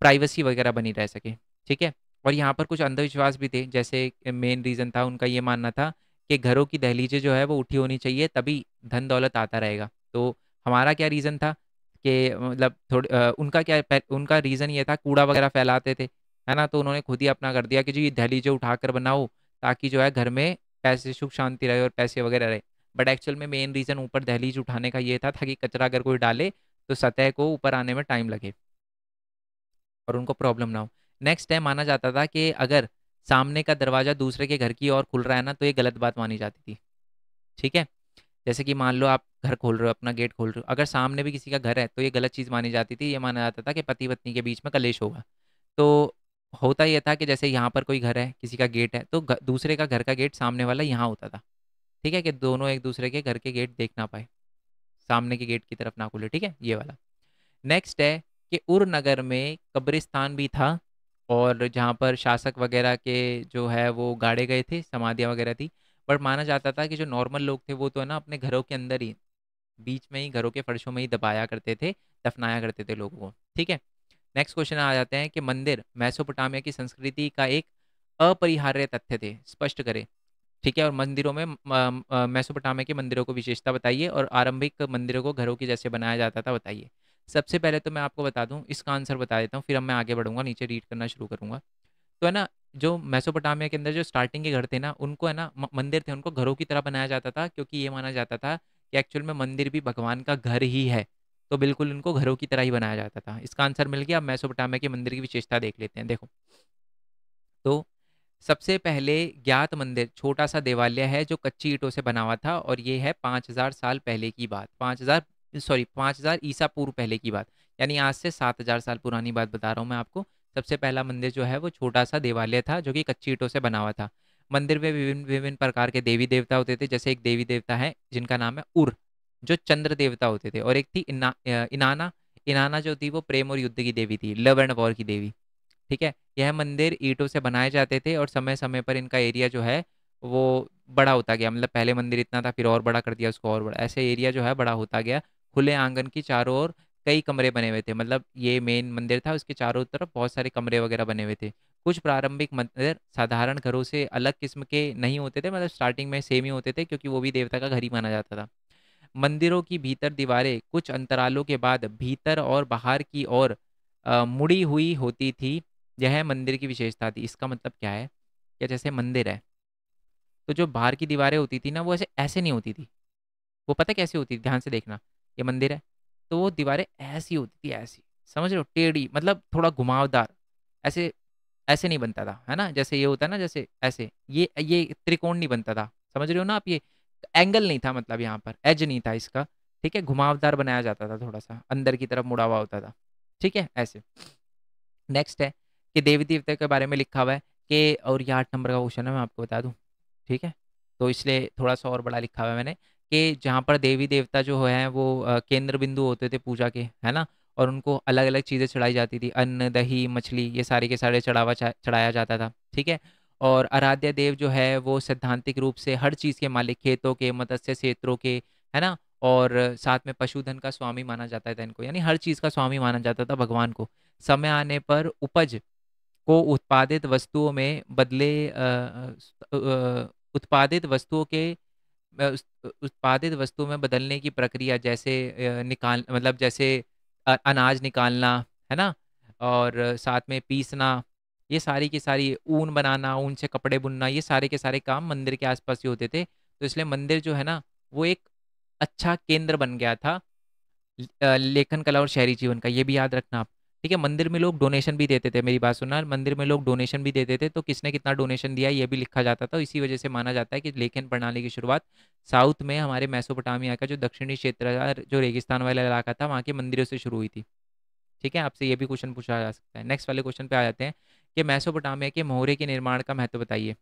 प्राइवेसी वगैरह बनी रह सके ठीक है और यहाँ पर कुछ अंधविश्वास भी थे जैसे मेन रीज़न था उनका ये मानना था कि घरों की दहलीजें जो है वो उठी होनी चाहिए तभी धन दौलत आता रहेगा तो हमारा क्या रीज़न था कि मतलब थोड़े उनका क्या उनका रीज़न ये था कूड़ा वगैरह फैलाते थे है ना तो उन्होंने खुद ही अपना कर दिया कि जो ये दहलीजें उठा कर बनाओ ताकि जो है घर में पैसे सुख शांति रहे और पैसे वगैरह रहे बट एक्चुअल में मेन रीज़न ऊपर दहलीज उठाने का ये था ताकि कचरा अगर कोई डाले तो सतह को ऊपर आने में टाइम लगे और उनको प्रॉब्लम ना हो नेक्स्ट टाइम माना जाता था कि अगर सामने का दरवाज़ा दूसरे के घर की ओर खुल रहा है ना तो ये गलत बात मानी जाती थी ठीक है जैसे कि मान लो आप घर खोल रहे हो अपना गेट खोल रहे हो अगर सामने भी किसी का घर है तो ये गलत चीज़ मानी जाती थी ये माना जाता था कि पति पत्नी के बीच में कलेश होगा तो होता यह था कि जैसे यहाँ पर कोई घर है किसी का गेट है तो दूसरे का घर का गेट सामने वाला यहाँ होता था ठीक है कि दोनों एक दूसरे के घर के गेट देख ना पाए सामने के गेट की तरफ ना खुले ठीक है ये वाला नेक्स्ट है कि उर नगर में कब्रिस्तान भी था और जहाँ पर शासक वगैरह के जो है वो गाड़े गए थे समाधियाँ वगैरह थी बट माना जाता था कि जो नॉर्मल लोग थे वो तो है ना अपने घरों के अंदर ही बीच में ही घरों के फर्शों में ही दबाया करते थे दफनाया करते थे लोगों को ठीक है नेक्स्ट क्वेश्चन आ जाते हैं कि मंदिर मैसोपोटामिया की संस्कृति का एक अपरिहार्य तथ्य थे स्पष्ट करें ठीक है और मंदिरों में मैसोपोटामिया के मंदिरों को विशेषता बताइए और आरंभिक मंदिरों को घरों के जैसे बनाया जाता था बताइए सबसे पहले तो मैं आपको बता दूँ इसका आंसर बता देता हूँ फिर अब मैं आगे बढ़ूंगा नीचे रीड करना शुरू करूंगा तो है ना जो मैसोपोटामिया के अंदर जो स्टार्टिंग के घर थे ना उनको है ना मंदिर थे उनको घरों की तरह बनाया जाता था क्योंकि ये माना जाता था कि एक्चुअल में मंदिर भी भगवान का घर ही है तो बिल्कुल उनको घरों की तरह ही बनाया जाता था इसका आंसर मिल गया अब मैसोपोटामिया के मंदिर की विशेषता देख लेते हैं देखो तो सबसे पहले ज्ञात मंदिर छोटा सा देवालय है जो कच्ची ईटों से बना हुआ था और ये है पाँच साल पहले की बात पाँच सॉरी पाँच हज़ार ईसा पूर्व पहले की बात यानी आज से सात हज़ार साल पुरानी बात बता रहा हूँ मैं आपको सबसे पहला मंदिर जो है वो छोटा सा देवालय था जो कि कच्ची ईटों से बना हुआ था मंदिर में विभिन्न विभिन्न प्रकार के देवी देवता होते थे जैसे एक देवी देवता है जिनका नाम है उर जो चंद्र देवता होते थे और एक थी इना, इनाना इनाना जो थी वो प्रेम और युद्ध की देवी थी लव एंड वॉर की देवी ठीक है यह मंदिर ईटों से बनाए जाते थे और समय समय पर इनका एरिया जो है वो बड़ा होता गया मतलब पहले मंदिर इतना था फिर और बड़ा कर दिया उसको और बड़ा ऐसे एरिया जो है बड़ा होता गया खुले आंगन की चारों ओर कई कमरे बने हुए थे मतलब ये मेन मंदिर था उसके चारों तरफ बहुत सारे कमरे वगैरह बने हुए थे कुछ प्रारंभिक मंदिर साधारण घरों से अलग किस्म के नहीं होते थे मतलब स्टार्टिंग में सेम ही होते थे क्योंकि वो भी देवता का घर ही माना जाता था मंदिरों की भीतर दीवारें कुछ अंतरालों के बाद भीतर और बाहर की ओर मुड़ी हुई होती थी यह मंदिर की विशेषता थी इसका मतलब क्या है क्या जैसे मंदिर है तो जो बाहर की दीवारें होती थी ना वो ऐसे ऐसे नहीं होती थी वो पता कैसे होती थी ध्यान से देखना ये मंदिर है तो वो दीवारें ऐसी होती थी ऐसी समझ रहे हो टेढ़ी मतलब थोड़ा घुमावदार ऐसे ऐसे नहीं बनता था है ना जैसे ये होता है ना जैसे ऐसे ये ये त्रिकोण नहीं बनता था समझ रहे हो ना आप ये एंगल नहीं था मतलब यहाँ पर एज नहीं था इसका ठीक है घुमावदार बनाया जाता था थोड़ा सा अंदर की तरफ मुड़ा हुआ होता था ठीक है ऐसे नेक्स्ट है कि देवी देवता के बारे में लिखा हुआ है कि और ये आठ नंबर का क्वेश्चन है मैं आपको बता दूँ ठीक है तो इसलिए थोड़ा सा और बड़ा लिखा हुआ है मैंने कि जहाँ पर देवी देवता जो है वो केंद्र बिंदु होते थे पूजा के है ना और उनको अलग अलग चीज़ें चढ़ाई जाती थी अन्न दही मछली ये सारे के सारे चढ़ावा चढ़ाया जाता था ठीक है और आराध्य देव जो है वो सैद्धांतिक रूप से हर चीज़ के मालिक खेतों के मत्स्य क्षेत्रों के है ना और साथ में पशुधन का स्वामी माना जाता था इनको यानी हर चीज़ का स्वामी माना जाता था भगवान को समय आने पर उपज को उत्पादित वस्तुओं में बदले आ, आ, उत्पादित वस्तुओं के उस, उत्पादित वस्तु में बदलने की प्रक्रिया जैसे निकाल मतलब जैसे अनाज निकालना है ना और साथ में पीसना ये सारी की सारी ऊन बनाना ऊन से कपड़े बुनना ये सारे के सारे काम मंदिर के आसपास ही होते थे तो इसलिए मंदिर जो है ना वो एक अच्छा केंद्र बन गया था लेखन कला और शहरी जीवन का ये भी याद रखना आप ठीक है मंदिर में लोग डोनेशन भी देते थे मेरी बात सुनना मंदिर में लोग डोनेशन भी देते थे तो किसने कितना डोनेशन दिया ये भी लिखा जाता था इसी वजह से माना जाता है कि लेखन प्रणाली की शुरुआत साउथ में हमारे मैसोपोटामिया का जो दक्षिणी क्षेत्र जो रेगिस्तान वाला इलाका था वहाँ के मंदिरों से शुरू हुई थी ठीक है आपसे ये भी क्वेश्चन पूछा जा सकता है नेक्स्ट वाले क्वेश्चन पे आ जाते हैं कि मैसोपोटामिया के मोहरे के निर्माण का महत्व बताइए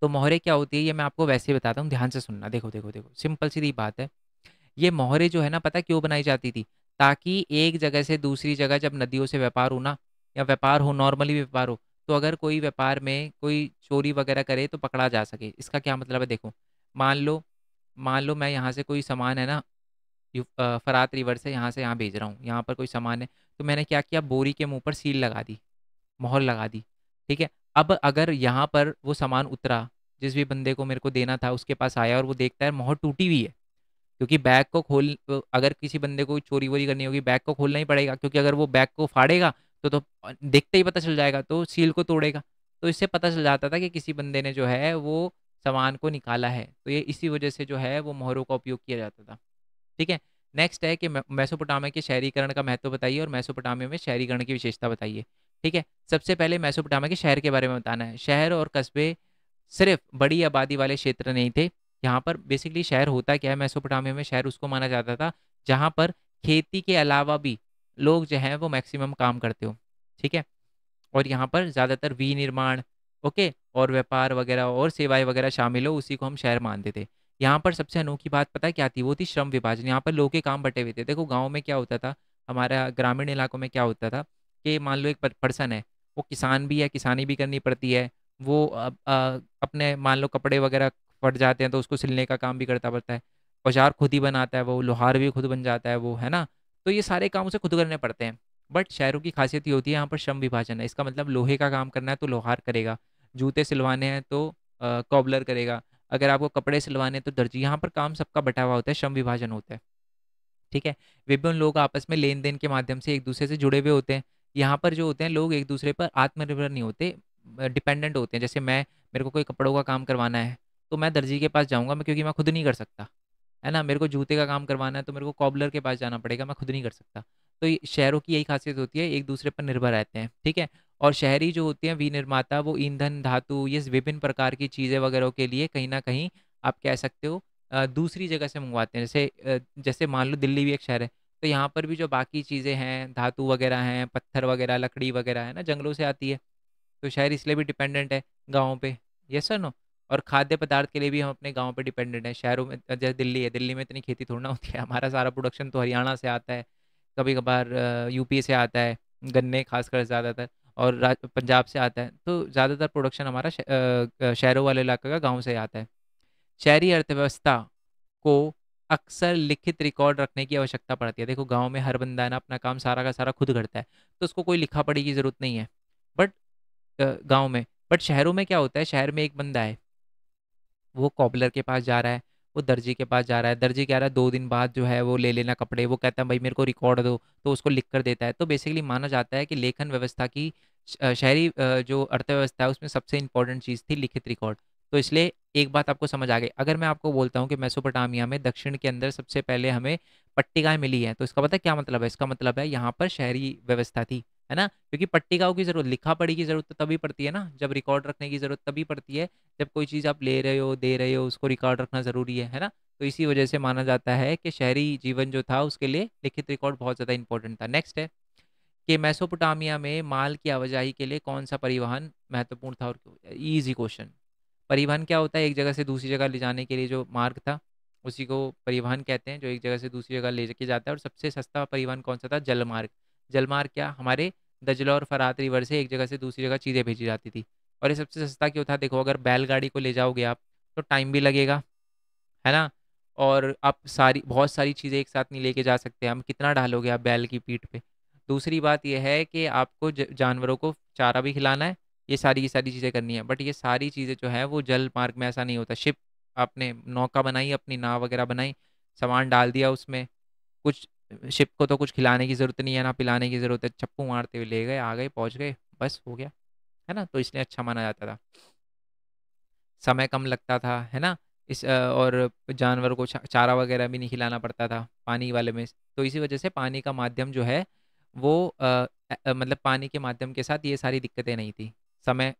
तो मोहरे क्या होती है ये मैं आपको वैसे ही बताता हूँ ध्यान से सुनना देखो देखो देखो सिंपल सीधी बात है ये मोहरे जो है ना पता क्यों बनाई जाती थी ताकि एक जगह से दूसरी जगह जब नदियों से व्यापार हो ना या व्यापार हो नॉर्मली व्यापार हो तो अगर कोई व्यापार में कोई चोरी वगैरह करे तो पकड़ा जा सके इसका क्या मतलब है देखो मान लो मान लो मैं यहाँ से कोई सामान है ना फरात रिवर से यहाँ से यहाँ भेज रहा हूँ यहाँ पर कोई सामान है तो मैंने क्या किया बोरी के मुँह पर सील लगा दी मोहर लगा दी ठीक है अब अगर यहाँ पर वो सामान उतरा जिस भी बंदे को मेरे को देना था उसके पास आया और वो देखता है मोहर टूटी हुई है क्योंकि बैग को खोल अगर किसी बंदे को चोरी वोरी करनी होगी बैग को खोलना ही पड़ेगा क्योंकि अगर वो बैग को फाड़ेगा तो तो देखते ही पता चल जाएगा तो सील को तोड़ेगा तो इससे पता चल जाता था कि किसी बंदे ने जो है वो सामान को निकाला है तो ये इसी वजह से जो है वो मोहरों का उपयोग किया जाता था ठीक है नेक्स्ट है कि मैसोपोटामिया के शहरीकरण का महत्व बताइए और मैसोपोटामिया में शहरीकरण की विशेषता बताइए ठीक है सबसे पहले मैसोपोटामिया के शहर के बारे में बताना है शहर और कस्बे सिर्फ बड़ी आबादी वाले क्षेत्र नहीं थे यहाँ पर बेसिकली शहर होता क्या है मैसोपोटामिया में शहर उसको माना जाता था जहाँ पर खेती के अलावा भी लोग जो हैं वो मैक्सिमम काम करते हो ठीक है और यहाँ पर ज़्यादातर विनिर्माण ओके और व्यापार वगैरह और सेवाएं वगैरह शामिल हो उसी को हम शहर मानते थे यहाँ पर सबसे अनोखी बात पता है क्या थी वो थी श्रम विभाजन यहाँ पर लोगों के काम बटे हुए थे देखो गाँव में क्या होता था हमारा ग्रामीण इलाकों में क्या होता था कि मान लो एक पर्सन है वो किसान भी है किसानी भी करनी पड़ती है वो अपने मान लो कपड़े वगैरह फट जाते हैं तो उसको सिलने का काम भी करता पड़ता है औजार खुद ही बनाता है वो लोहार भी खुद बन जाता है वो है ना तो ये सारे काम उसे खुद करने पड़ते हैं बट शहरों की खासियत ये होती है यहाँ पर श्रम विभाजन है इसका मतलब लोहे का काम करना है तो लोहार करेगा जूते सिलवाने हैं तो कॉबलर करेगा अगर आपको कपड़े सिलवाने हैं तो दर्जी यहाँ पर काम सबका बटा हुआ होता है श्रम विभाजन होता है ठीक है विभिन्न लोग आपस में लेन देन के माध्यम से एक दूसरे से जुड़े हुए होते हैं यहाँ पर जो होते हैं लोग एक दूसरे पर आत्मनिर्भर नहीं होते डिपेंडेंट होते हैं जैसे मैं मेरे को कोई कपड़ों का काम करवाना है तो मैं दर्जी के पास जाऊँगा मैं क्योंकि मैं खुद नहीं कर सकता है ना मेरे को जूते का काम करवाना है तो मेरे को कॉबलर के पास जाना पड़ेगा मैं खुद नहीं कर सकता तो शहरों की यही खासियत होती है एक दूसरे पर निर्भर रहते हैं ठीक है और शहरी जो होती हैं विनिर्माता वो ईंधन धातु ये विभिन्न प्रकार की चीज़ें वगैरह के लिए कहीं ना कहीं आप कह सकते हो दूसरी जगह से मंगवाते हैं जैसे जैसे मान लो दिल्ली भी एक शहर है तो यहाँ पर भी जो बाकी चीज़ें हैं धातु वगैरह हैं पत्थर वगैरह लकड़ी वगैरह है ना जंगलों से आती है तो शहर इसलिए भी डिपेंडेंट है गाँव पर यस सर नो और खाद्य पदार्थ के लिए भी हम अपने गाँव पर डिपेंडेंट हैं शहरों में जैसे दिल्ली है दिल्ली में इतनी खेती थोड़ी ना होती है हमारा सारा प्रोडक्शन तो हरियाणा से आता है कभी कभार यूपी से आता है गन्ने खासकर ज़्यादातर और पंजाब से आता है तो ज़्यादातर प्रोडक्शन हमारा शहरों वाले इलाके का गाँव से आता है शहरी अर्थव्यवस्था को अक्सर लिखित रिकॉर्ड रखने की आवश्यकता पड़ती है देखो गांव में हर बंदा ना अपना काम सारा का सारा खुद करता है तो उसको कोई लिखा पढ़ी की ज़रूरत नहीं है बट गाँव में बट शहरों में क्या होता है शहर में एक बंदा है वो कॉबलर के पास जा रहा है वो दर्जी के पास जा रहा है दर्जी कह रहा है दो दिन बाद जो है वो ले लेना कपड़े वो कहता है भाई मेरे को रिकॉर्ड दो तो उसको लिख कर देता है तो बेसिकली माना जाता है कि लेखन व्यवस्था की शहरी जो अर्थव्यवस्था है उसमें सबसे इंपॉर्टेंट चीज़ थी लिखित रिकॉर्ड तो इसलिए एक बात आपको समझ आ गई अगर मैं आपको बोलता हूँ कि मैसोपोटामिया में दक्षिण के अंदर सबसे पहले हमें पट्टिकाएँ मिली हैं तो इसका पता क्या मतलब है इसका मतलब है यहाँ पर शहरी व्यवस्था थी है ना क्योंकि पट्टिकाओं की जरूरत लिखा पढ़ी की जरूरत तो तभी पड़ती है ना जब रिकॉर्ड रखने की जरूरत तभी पड़ती है जब कोई चीज़ आप ले रहे हो दे रहे हो उसको रिकॉर्ड रखना ज़रूरी है है ना तो इसी वजह से माना जाता है कि शहरी जीवन जो था उसके लिए लिखित रिकॉर्ड बहुत ज़्यादा इंपॉर्टेंट था नेक्स्ट है कि मैसोपोटामिया में माल की आवाजाही के लिए कौन सा परिवहन महत्वपूर्ण था और ईजी क्वेश्चन परिवहन क्या होता है एक जगह से दूसरी जगह ले जाने के लिए जो मार्ग था उसी को परिवहन कहते हैं जो एक जगह से दूसरी जगह ले जाके जाता है और सबसे सस्ता परिवहन कौन सा था जलमार्ग जलमार्ग क्या हमारे दजला और फरात रिवर से एक जगह से दूसरी जगह चीज़ें भेजी जाती थी और ये सबसे सस्ता क्यों था देखो अगर बैलगाड़ी को ले जाओगे आप तो टाइम भी लगेगा है ना और आप सारी बहुत सारी चीज़ें एक साथ नहीं लेके जा सकते हम कितना डालोगे आप बैल की पीठ पे दूसरी बात यह है कि आपको जानवरों को चारा भी खिलाना है ये सारी ये सारी चीज़ें करनी है बट ये सारी चीज़ें जो है वो जल मार्ग में ऐसा नहीं होता शिप आपने नौका बनाई अपनी नाव वगैरह बनाई सामान डाल दिया उसमें कुछ शिप को तो कुछ खिलाने की ज़रूरत नहीं है ना पिलाने की ज़रूरत है चप्पू मारते हुए ले गए आ गए पहुँच गए बस हो गया है ना तो इसलिए अच्छा माना जाता था समय कम लगता था है ना इस और जानवर को चारा वगैरह भी नहीं खिलाना पड़ता था पानी वाले में तो इसी वजह से पानी का माध्यम जो है वो आ, आ, मतलब पानी के माध्यम के साथ ये सारी दिक्कतें नहीं थी समय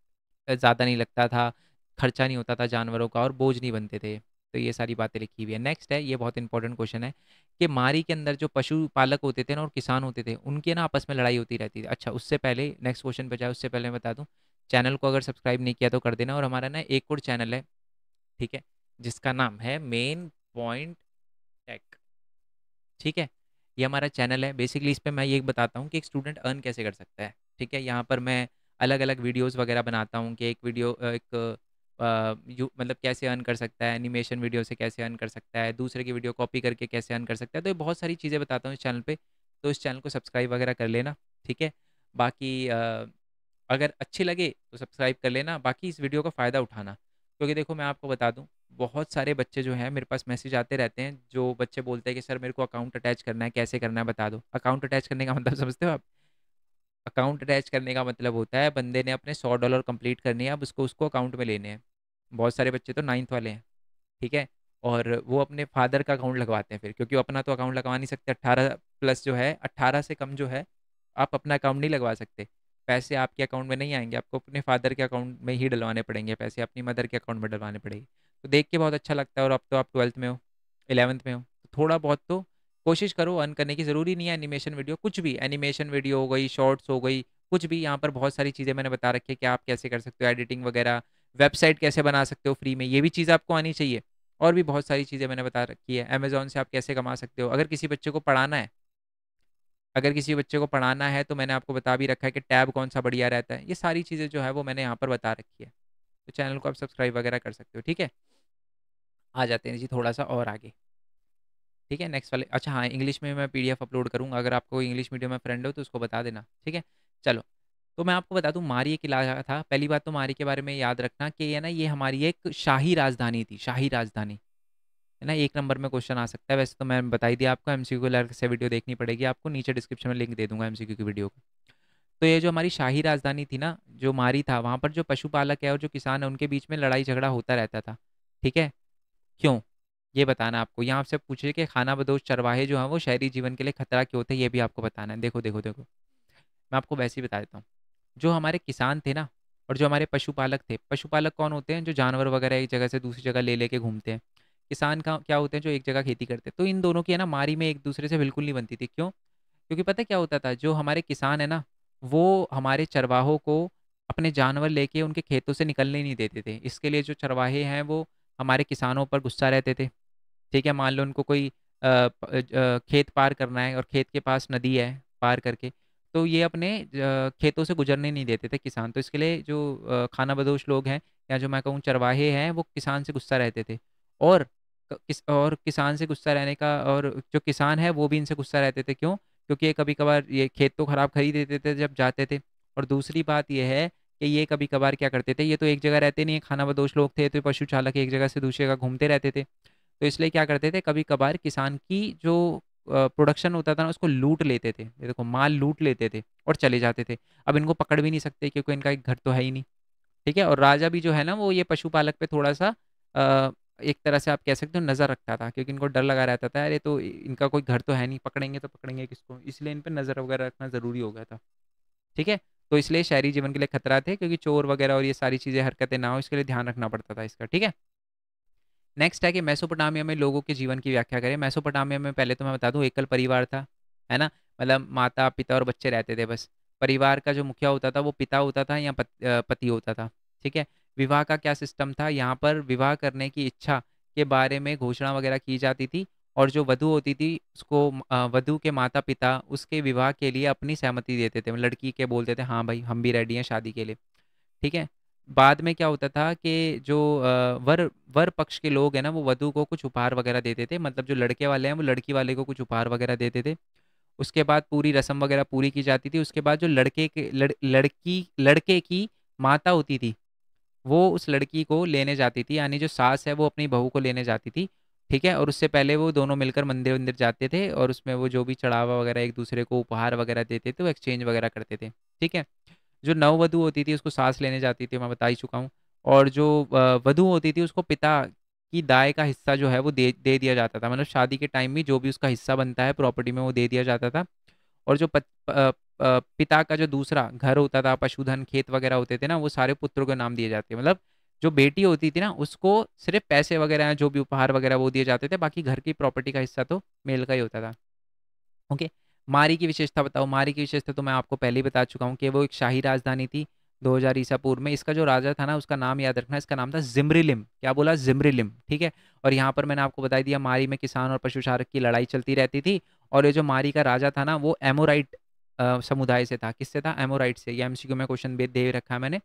ज़्यादा नहीं लगता था खर्चा नहीं होता था जानवरों का और बोझ नहीं बनते थे तो ये सारी बातें लिखी हुई है नेक्स्ट है ये बहुत इंपॉर्टेंट क्वेश्चन है कि मारी के अंदर जो पशु पालक होते थे ना और किसान होते थे उनके ना आपस में लड़ाई होती रहती थी अच्छा उससे पहले नेक्स्ट क्वेश्चन पर जाए उससे पहले मैं बता दूँ चैनल को अगर सब्सक्राइब नहीं किया तो कर देना और हमारा ना एक और चैनल है ठीक है जिसका नाम है मेन पॉइंट टेक ठीक है ये हमारा चैनल है बेसिकली इस पर मैं ये बताता हूँ कि एक स्टूडेंट अर्न कैसे कर सकता है ठीक है यहाँ पर मैं अलग अलग वीडियोस वगैरह बनाता हूँ कि एक वीडियो एक यू मतलब कैसे अर्न कर सकता है एनिमेशन वीडियो से कैसे अर्न कर सकता है दूसरे की वीडियो कॉपी करके कैसे अर्न कर सकता है तो ये बहुत सारी चीज़ें बताता हूँ इस चैनल पे तो इस चैनल को सब्सक्राइब वगैरह कर लेना ठीक है बाकी अगर अच्छे लगे तो सब्सक्राइब कर लेना बाकी इस वीडियो का फ़ायदा उठाना क्योंकि देखो मैं आपको बता दूँ बहुत सारे बच्चे जो हैं मेरे पास मैसेज आते रहते हैं जो बच्चे बोलते हैं कि सर मेरे को अकाउंट अटैच करना है कैसे करना है बता दो अकाउंट अटैच करने का मतलब समझते हो आप अकाउंट अटैच करने का मतलब होता है बंदे ने अपने सौ डॉलर कंप्लीट करनी है अब उसको उसको अकाउंट में लेने हैं बहुत सारे बच्चे तो नाइन्थ वाले हैं ठीक है और वो अपने फादर का अकाउंट लगवाते हैं फिर क्योंकि वो अपना तो अकाउंट लगवा नहीं सकते अट्ठारह प्लस जो है अट्ठारह से कम जो है आप अपना अकाउंट नहीं लगवा सकते पैसे आपके अकाउंट में नहीं आएंगे आपको अपने फादर के अकाउंट में ही डलवाने पड़ेंगे पैसे अपनी मदर के अकाउंट में डलवाने पड़ेंगे तो देख के बहुत अच्छा लगता है और अब तो आप ट्वेल्थ में हो इलेवंथ में हो तो थोड़ा बहुत तो कोशिश करो अर्न करने की ज़रूरी नहीं है एनिमेशन वीडियो कुछ भी एनिमेशन वीडियो हो गई शॉर्ट्स हो गई कुछ भी यहाँ पर बहुत सारी चीज़ें मैंने बता रखी है कि आप कैसे कर सकते हो एडिटिंग वगैरह वेबसाइट कैसे बना सकते हो फ्री में ये भी चीज़ आपको आनी चाहिए और भी बहुत सारी चीज़ें मैंने बता रखी है अमेज़ोन से आप कैसे कमा सकते हो अगर किसी बच्चे को पढ़ाना है अगर किसी बच्चे को पढ़ाना है तो मैंने आपको बता भी रखा है कि टैब कौन सा बढ़िया रहता है ये सारी चीज़ें जो है वो मैंने यहाँ पर बता रखी है तो चैनल को आप सब्सक्राइब वगैरह कर सकते हो ठीक है आ जाते हैं जी थोड़ा सा और आगे ठीक है नेक्स्ट वाले अच्छा हाँ इंग्लिश में मैं पीडीएफ अपलोड करूँगा अगर आपको इंग्लिश मीडियम में फ्रेंड हो तो उसको बता देना ठीक है चलो तो मैं आपको बता दूं एक इलाका था पहली बात तो मारी के बारे में याद रखना कि है ना ये हमारी एक शाही राजधानी थी शाही राजधानी है ना एक नंबर में क्वेश्चन आ सकता है वैसे तो मैं बताई दिया आपको एम सी से वीडियो देखनी पड़ेगी आपको नीचे डिस्क्रिप्शन में लिंक दे दूंगा एम की वीडियो को तो ये जो हमारी शाही राजधानी थी ना जो मारी था वहाँ पर जो पशुपालक है और जो किसान है उनके बीच में लड़ाई झगड़ा होता रहता था ठीक है क्यों ये बताना आपको यहाँ आपसे पूछे कि खाना बदोश चरवाहे जो हैं वो शहरी जीवन के लिए खतरा क्यों होते हैं ये भी आपको बताना है देखो देखो देखो मैं आपको वैसे ही बता देता हूँ जो हमारे किसान थे ना और जो हमारे पशुपालक थे पशुपालक कौन होते हैं जो जानवर वगैरह एक जगह से दूसरी जगह ले लेके घूमते हैं किसान का क्या होते हैं जो एक जगह खेती करते हैं तो इन दोनों की है ना मारी में एक दूसरे से बिल्कुल नहीं बनती थी क्यों क्योंकि पता क्या होता था जो हमारे किसान है ना वो हमारे चरवाहों को अपने जानवर लेके उनके खेतों से निकलने नहीं देते थे इसके लिए जो चरवाहे हैं वो हमारे किसानों पर गुस्सा रहते थे ठीक है मान लो उनको कोई खेत पार करना है और खेत के पास नदी है पार करके तो ये अपने खेतों से गुजरने नहीं देते थे किसान तो इसके लिए जो खाना बदोश लोग हैं या जो मैं कहूँ चरवाहे हैं वो किसान से गुस्सा रहते थे और किस और किसान से गुस्सा रहने का और जो किसान है वो भी इनसे गुस्सा रहते थे क्यों क्योंकि ये कभी कभार ये खेत तो खराब खरीद देते थे जब जाते थे और दूसरी बात ये है कि ये कभी कभार क्या करते थे ये तो एक जगह रहते नहीं है खाना बदोश लोग थे तो पशु चालक एक जगह से दूसरी जगह घूमते रहते थे तो इसलिए क्या करते थे कभी कभार किसान की जो प्रोडक्शन होता था ना उसको लूट लेते थे ये देखो माल लूट लेते थे और चले जाते थे अब इनको पकड़ भी नहीं सकते क्योंकि इनका एक घर तो है ही नहीं ठीक है और राजा भी जो है ना वो ये पशुपालक पे थोड़ा सा आ, एक तरह से आप कह सकते हो नज़र रखता था क्योंकि इनको डर लगा रहता था अरे तो इनका कोई घर तो है नहीं पकड़ेंगे तो पकड़ेंगे किसको इसलिए इन पर नज़र वगैरह रखना ज़रूरी हो गया था ठीक है तो इसलिए शहरी जीवन के लिए खतरा थे क्योंकि चोर वगैरह और ये सारी चीज़ें हरकतें ना हो इसके लिए ध्यान रखना पड़ता था इसका ठीक है नेक्स्ट है कि मैसोपोटामिया में लोगों के जीवन की व्याख्या करें मैसोपोटामिया में पहले तो मैं बता दूँ एकल परिवार था है ना मतलब माता पिता और बच्चे रहते थे बस परिवार का जो मुखिया होता था वो पिता होता था या पति होता था ठीक है विवाह का क्या सिस्टम था यहाँ पर विवाह करने की इच्छा के बारे में घोषणा वगैरह की जाती थी और जो वधु होती थी उसको वधु के माता पिता उसके विवाह के लिए अपनी सहमति देते थे लड़की के बोलते थे हाँ भाई हम भी रेडी हैं शादी के लिए ठीक है बाद में क्या होता था कि जो वर वर पक्ष के लोग हैं ना वो वधू को कुछ उपहार वगैरह देते थे मतलब जो लड़के वाले हैं वो लड़की वाले को कुछ उपहार वगैरह देते थे उसके बाद पूरी रस्म वगैरह पूरी की जाती थी उसके बाद जो लड़के के लड़, लड़की लड़के की माता होती थी वो उस लड़की को लेने जाती थी यानी जो सास है वो अपनी बहू को लेने जाती थी ठीक है और उससे पहले वो दोनों मिलकर मंदिर वंदिर जाते थे और उसमें वो जो भी चढ़ावा वगैरह एक दूसरे को उपहार वगैरह देते थे वो एक्सचेंज वगैरह करते थे ठीक है जो नववधु होती थी उसको सांस लेने जाती थी मैं बता ही चुका हूँ और जो वधु होती थी उसको पिता की दाय का हिस्सा जो है वो दे दे दिया जाता था मतलब शादी के टाइम में जो भी उसका हिस्सा बनता है प्रॉपर्टी में वो दे दिया जाता था और जो प, प, प, पिता का जो दूसरा घर होता था पशुधन खेत वगैरह होते थे ना वो सारे पुत्रों के नाम दिए जाते मतलब जो बेटी होती थी ना उसको सिर्फ पैसे वगैरह जो भी उपहार वगैरह वो दिए जाते थे बाकी घर की प्रॉपर्टी का हिस्सा तो मेल का ही होता था ओके okay? मारी की विशेषता बताओ मारी की विशेषता तो मैं आपको पहले ही बता चुका हूँ कि वो एक शाही राजधानी थी 2000 हज़ार ईसा पूर्व में इसका जो राजा था ना उसका नाम याद रखना इसका नाम था जिम्रिलिम क्या बोला जिमरिलिम ठीक है और यहाँ पर मैंने आपको बता दिया मारी में किसान और पशुचारक की लड़ाई चलती रहती थी और ये जो मारी का राजा था ना वो एमोराइट समुदाय से था किससे था एमोराइट से ये एम में क्वेश्चन दे रखा है मैंने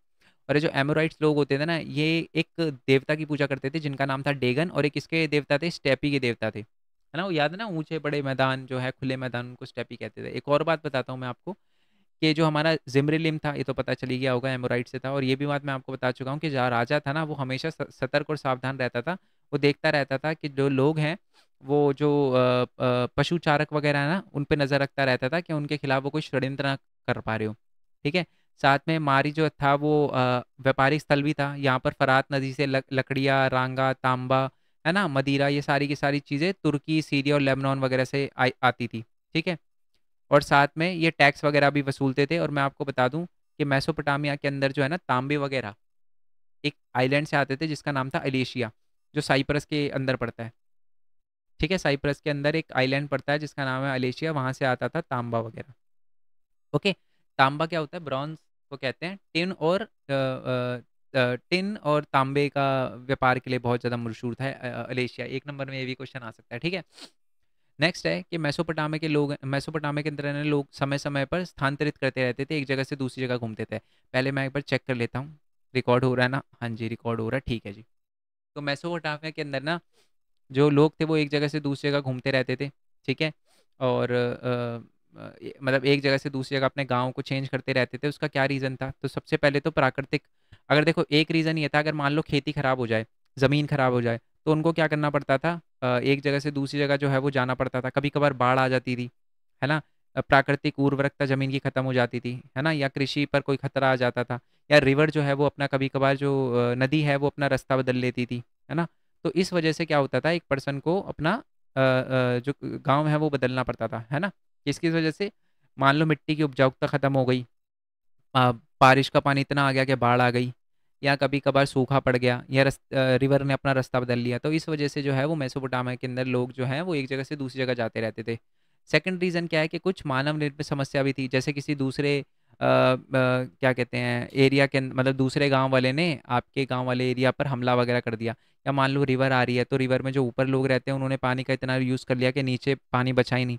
और ये जो एमोराइट्स लोग होते थे ना ये एक देवता की पूजा करते थे जिनका नाम था डेगन और एक इसके देवता थे स्टेपी के देवता थे है ना वो याद है ना ऊंचे बड़े मैदान जो है खुले मैदान उनको स्टेप ही कहते थे एक और बात बताता हूँ मैं आपको कि जो हमारा जिमरिलिम था ये तो पता चली गया होगा एमोराइड से था और ये भी बात मैं आपको बता चुका हूँ कि जहाँ राजा था ना वो हमेशा सतर्क और सावधान रहता था वो देखता रहता था कि जो लोग हैं वो जो पशु चारक वगैरह है ना उन पर नज़र रखता रहता था कि उनके खिलाफ वो कोई षड्यंत्र ना कर पा रहे हो ठीक है साथ में मारी जो था वो व्यापारिक स्थल भी था यहाँ पर फरात नदी से लकड़ियाँ रांगा तांबा है ना मदीरा ये सारी की सारी चीज़ें तुर्की सीरिया और लेबनान वगैरह से आ, आती थी ठीक है और साथ में ये टैक्स वगैरह भी वसूलते थे और मैं आपको बता दूँ कि मैसोपोटामिया के अंदर जो है ना तांबे वगैरह एक आइलैंड से आते थे जिसका नाम था अलेशिया जो साइप्रस के अंदर पड़ता है ठीक है साइप्रस के अंदर एक आइलैंड पड़ता है जिसका नाम है अलेशिया वहाँ से आता था तांबा वगैरह ओके तांबा क्या होता है ब्रॉन्ज को कहते हैं टिन और टिन और तांबे का व्यापार के लिए बहुत ज़्यादा मशहूर था अलेशिया एक नंबर में ये भी क्वेश्चन आ सकता है ठीक है नेक्स्ट है कि मैसोपोटामिया के लोग मैसोपोटामिया के अंदर रहने लोग समय समय पर स्थानांतरित करते रहते थे एक जगह से दूसरी जगह घूमते थे पहले मैं एक बार चेक कर लेता हूँ रिकॉर्ड हो रहा है ना हाँ जी रिकॉर्ड हो रहा है ठीक है जी तो मैसोपोटामिया के अंदर ना जो लोग थे वो एक जगह से दूसरी जगह घूमते रहते थे ठीक है और मतलब एक जगह से दूसरी जगह अपने गाँव को चेंज करते रहते थे उसका क्या रीज़न था तो सबसे पहले तो प्राकृतिक अगर देखो एक रीज़न ये था अगर मान लो खेती ख़राब हो जाए ज़मीन ख़राब हो जाए तो उनको क्या करना पड़ता था एक जगह से दूसरी जगह जो है वो जाना पड़ता था कभी कभार बाढ़ आ जाती थी है ना प्राकृतिक उर्वरकता ज़मीन की ख़त्म हो जाती थी है ना या कृषि पर कोई खतरा आ जाता था या रिवर जो है वो अपना कभी कभार जो नदी है वो अपना रास्ता बदल लेती थी है ना तो इस वजह से क्या होता था एक पर्सन को अपना जो गांव है वो बदलना पड़ता था है ना किसकी वजह से मान लो मिट्टी की उपजाऊकता ख़त्म हो गई बारिश का पानी इतना आ गया कि बाढ़ आ गई या कभी कभार सूखा पड़ गया या रस, रिवर ने अपना रास्ता बदल लिया तो इस वजह से जो है वो मेसोपोटामिया के अंदर लोग जो हैं वो एक जगह से दूसरी जगह जाते रहते थे सेकंड रीज़न क्या है कि कुछ मानव निर्मित समस्या भी थी जैसे किसी दूसरे आ, आ, क्या कहते हैं एरिया के मतलब दूसरे गांव वाले ने आपके गांव वाले एरिया पर हमला वगैरह कर दिया या मान लो रिवर आ रही है तो रिवर में जो ऊपर लोग रहते हैं उन्होंने पानी का इतना यूज़ कर लिया कि नीचे पानी बचा ही नहीं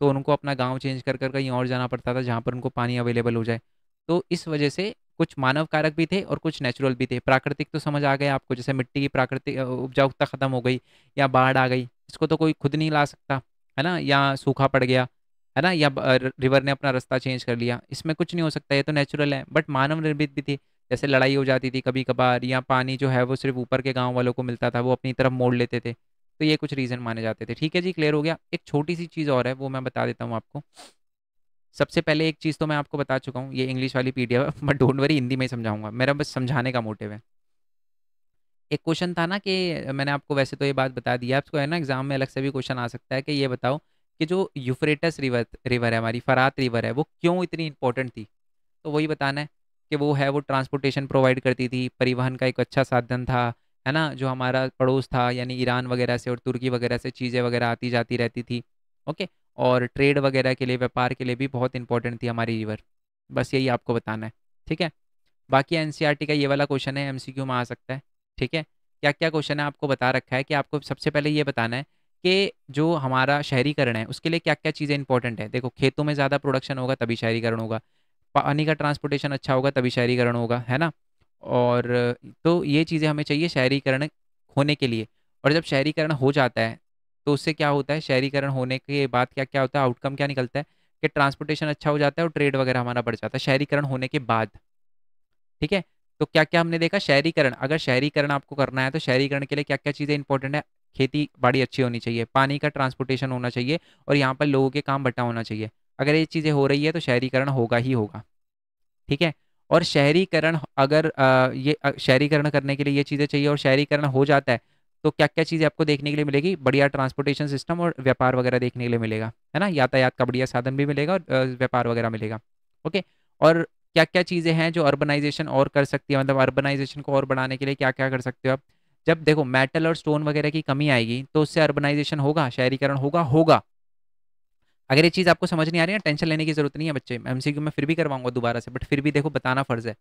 तो उनको अपना गांव चेंज कर कर कहीं और जाना पड़ता था जहाँ पर उनको पानी अवेलेबल हो जाए तो इस वजह से कुछ मानव कारक भी थे और कुछ नेचुरल भी थे प्राकृतिक तो समझ आ गया आपको जैसे मिट्टी की प्राकृतिक उपजाऊता खत्म हो गई या बाढ़ आ गई इसको तो कोई खुद नहीं ला सकता है ना या सूखा पड़ गया है ना या रिवर ने अपना रास्ता चेंज कर लिया इसमें कुछ नहीं हो सकता ये तो नेचुरल है बट मानव निर्मित भी थी जैसे लड़ाई हो जाती थी कभी कभार या पानी जो है वो सिर्फ ऊपर के गांव वालों को मिलता था वो अपनी तरफ मोड़ लेते थे तो ये कुछ रीज़न माने जाते थे ठीक है जी क्लियर हो गया एक छोटी सी चीज़ और है वो मैं बता देता हूँ आपको सबसे पहले एक चीज़ तो मैं आपको बता चुका हूँ ये इंग्लिश वाली P D F but don't worry Hindi में ही समझाऊंगा मेरा बस समझाने का मोटिव है एक क्वेश्चन था ना कि मैंने आपको वैसे तो ये बात बता दी है आपको है ना एग्जाम में अलग से भी क्वेश्चन आ सकता है कि ये बताओ कि जो यूफ्रेटस रिवर रिवर है हमारी फरात रिवर है वो क्यों इतनी इंपॉर्टेंट थी तो वही बताना है कि वो है वो ट्रांसपोर्टेशन प्रोवाइड करती थी परिवहन का एक अच्छा साधन था है ना जो हमारा पड़ोस था यानी ईरान वगैरह से और तुर्की वगैरह से चीज़ें वगैरह आती जाती रहती थी ओके और ट्रेड वगैरह के लिए व्यापार के लिए भी बहुत इंपॉर्टेंट थी हमारी रिवर बस यही आपको बताना है ठीक है बाकी एन का ये वाला क्वेश्चन है एम में आ सकता है ठीक है क्या क्या क्वेश्चन है आपको बता रखा है कि आपको सबसे पहले ये बताना है कि जो हमारा शहरीकरण है उसके लिए क्या क्या चीज़ें इंपॉर्टेंट है देखो खेतों में ज़्यादा प्रोडक्शन होगा तभी शहरीकरण होगा पानी का ट्रांसपोर्टेशन अच्छा होगा तभी शहरीकरण होगा है ना और तो ये चीज़ें हमें चाहिए शहरीकरण होने के लिए और जब शहरीकरण हो जाता है तो उससे क्या होता है शहरीकरण होने के बाद क्या क्या होता है आउटकम क्या निकलता है कि ट्रांसपोर्टेशन अच्छा हो जाता है और ट्रेड वगैरह हमारा बढ़ जाता है शहरीकरण होने के बाद ठीक है तो क्या क्या हमने देखा शहरीकरण अगर शहरीकरण आपको करना है तो शहरीकरण के लिए क्या क्या चीज़ें इंपॉर्टेंट है खेती बाड़ी अच्छी होनी चाहिए पानी का ट्रांसपोर्टेशन होना चाहिए और यहाँ पर लोगों के काम बटा होना चाहिए अगर ये चीज़ें हो रही है तो शहरीकरण होगा ही होगा ठीक है और शहरीकरण अगर ये शहरीकरण करने के लिए ये चीज़ें चाहिए और शहरीकरण हो जाता है तो क्या क्या चीज़ें आपको देखने के लिए मिलेगी बढ़िया ट्रांसपोर्टेशन सिस्टम और व्यापार वगैरह देखने के लिए मिलेगा है ना यातायात का बढ़िया साधन भी मिलेगा और व्यापार वगैरह मिलेगा ओके और क्या क्या चीज़ें हैं जो अर्बनाइजेशन और कर सकती है मतलब अर्बनाइजेशन को और बढ़ाने के लिए क्या क्या कर सकते हो आप जब देखो मेटल और स्टोन वगैरह की कमी आएगी तो उससे अर्बनाइजेशन होगा शहरीकरण होगा होगा अगर ये चीज़ आपको समझ नहीं आ रही है टेंशन लेने की जरूरत नहीं है बच्चे एम सी मैं फिर भी करवाऊंगा दोबारा से बट फिर भी देखो बताना फ़र्ज़ है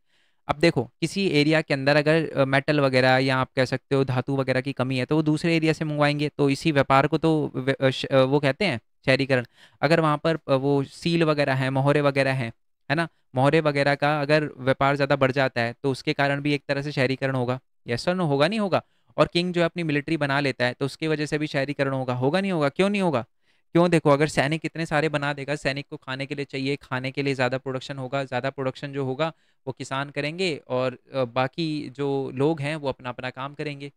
अब देखो किसी एरिया के अंदर अगर मेटल वगैरह या आप कह सकते हो धातु वगैरह की कमी है तो वो दूसरे एरिया से मंगवाएंगे तो इसी व्यापार को तो वो कहते हैं शहरीकरण अगर वहाँ पर वो सील वगैरह हैं मोहरे वगैरह हैं है ना मोहरे वगैरह का अगर व्यापार ज़्यादा बढ़ जाता है तो उसके कारण भी एक तरह से शहरीकरण होगा यस सर नो होगा नहीं होगा और किंग जो है अपनी मिलिट्री बना लेता है तो उसकी वजह से भी शहरीकरण होगा होगा नहीं होगा क्यों नहीं होगा क्यों देखो अगर सैनिक इतने सारे बना देगा सैनिक को खाने के लिए चाहिए खाने के लिए ज़्यादा प्रोडक्शन होगा ज़्यादा प्रोडक्शन जो होगा वो किसान करेंगे और बाकी जो लोग हैं वो अपना अपना काम करेंगे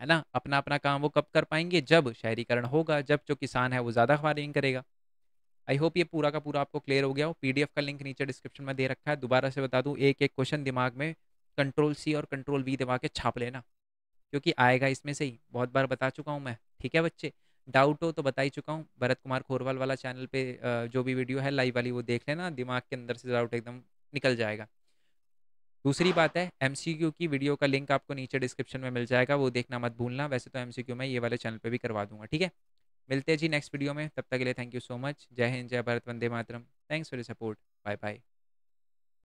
है ना अपना अपना काम वो कब कर पाएंगे जब शहरीकरण होगा जब जो किसान है वो ज़्यादा फार्मिंग करेगा आई होप ये पूरा का पूरा आपको क्लियर हो गया हो पी का लिंक नीचे डिस्क्रिप्शन में दे रखा है दोबारा से बता दूँ एक एक क्वेश्चन दिमाग में कंट्रोल सी और कंट्रोल वी दबा के छाप लेना क्योंकि आएगा इसमें से ही बहुत बार बता चुका हूँ मैं ठीक है बच्चे डाउट हो तो बता ही चुका हूँ भरत कुमार खोरवाल वाला चैनल पे जो भी वीडियो है लाइव वाली वो देख लेना दिमाग के अंदर से डाउट एकदम निकल जाएगा दूसरी बात है एम की वीडियो का लिंक आपको नीचे डिस्क्रिप्शन में मिल जाएगा वो देखना मत भूलना वैसे तो एम मैं ये वाले चैनल पर भी करवा दूंगा ठीक है मिलते हैं जी नेक्स्ट वीडियो में तब तक के लिए थैंक यू सो मच जय हिंद जय Bharat Vande Mataram thanks for the support bye bye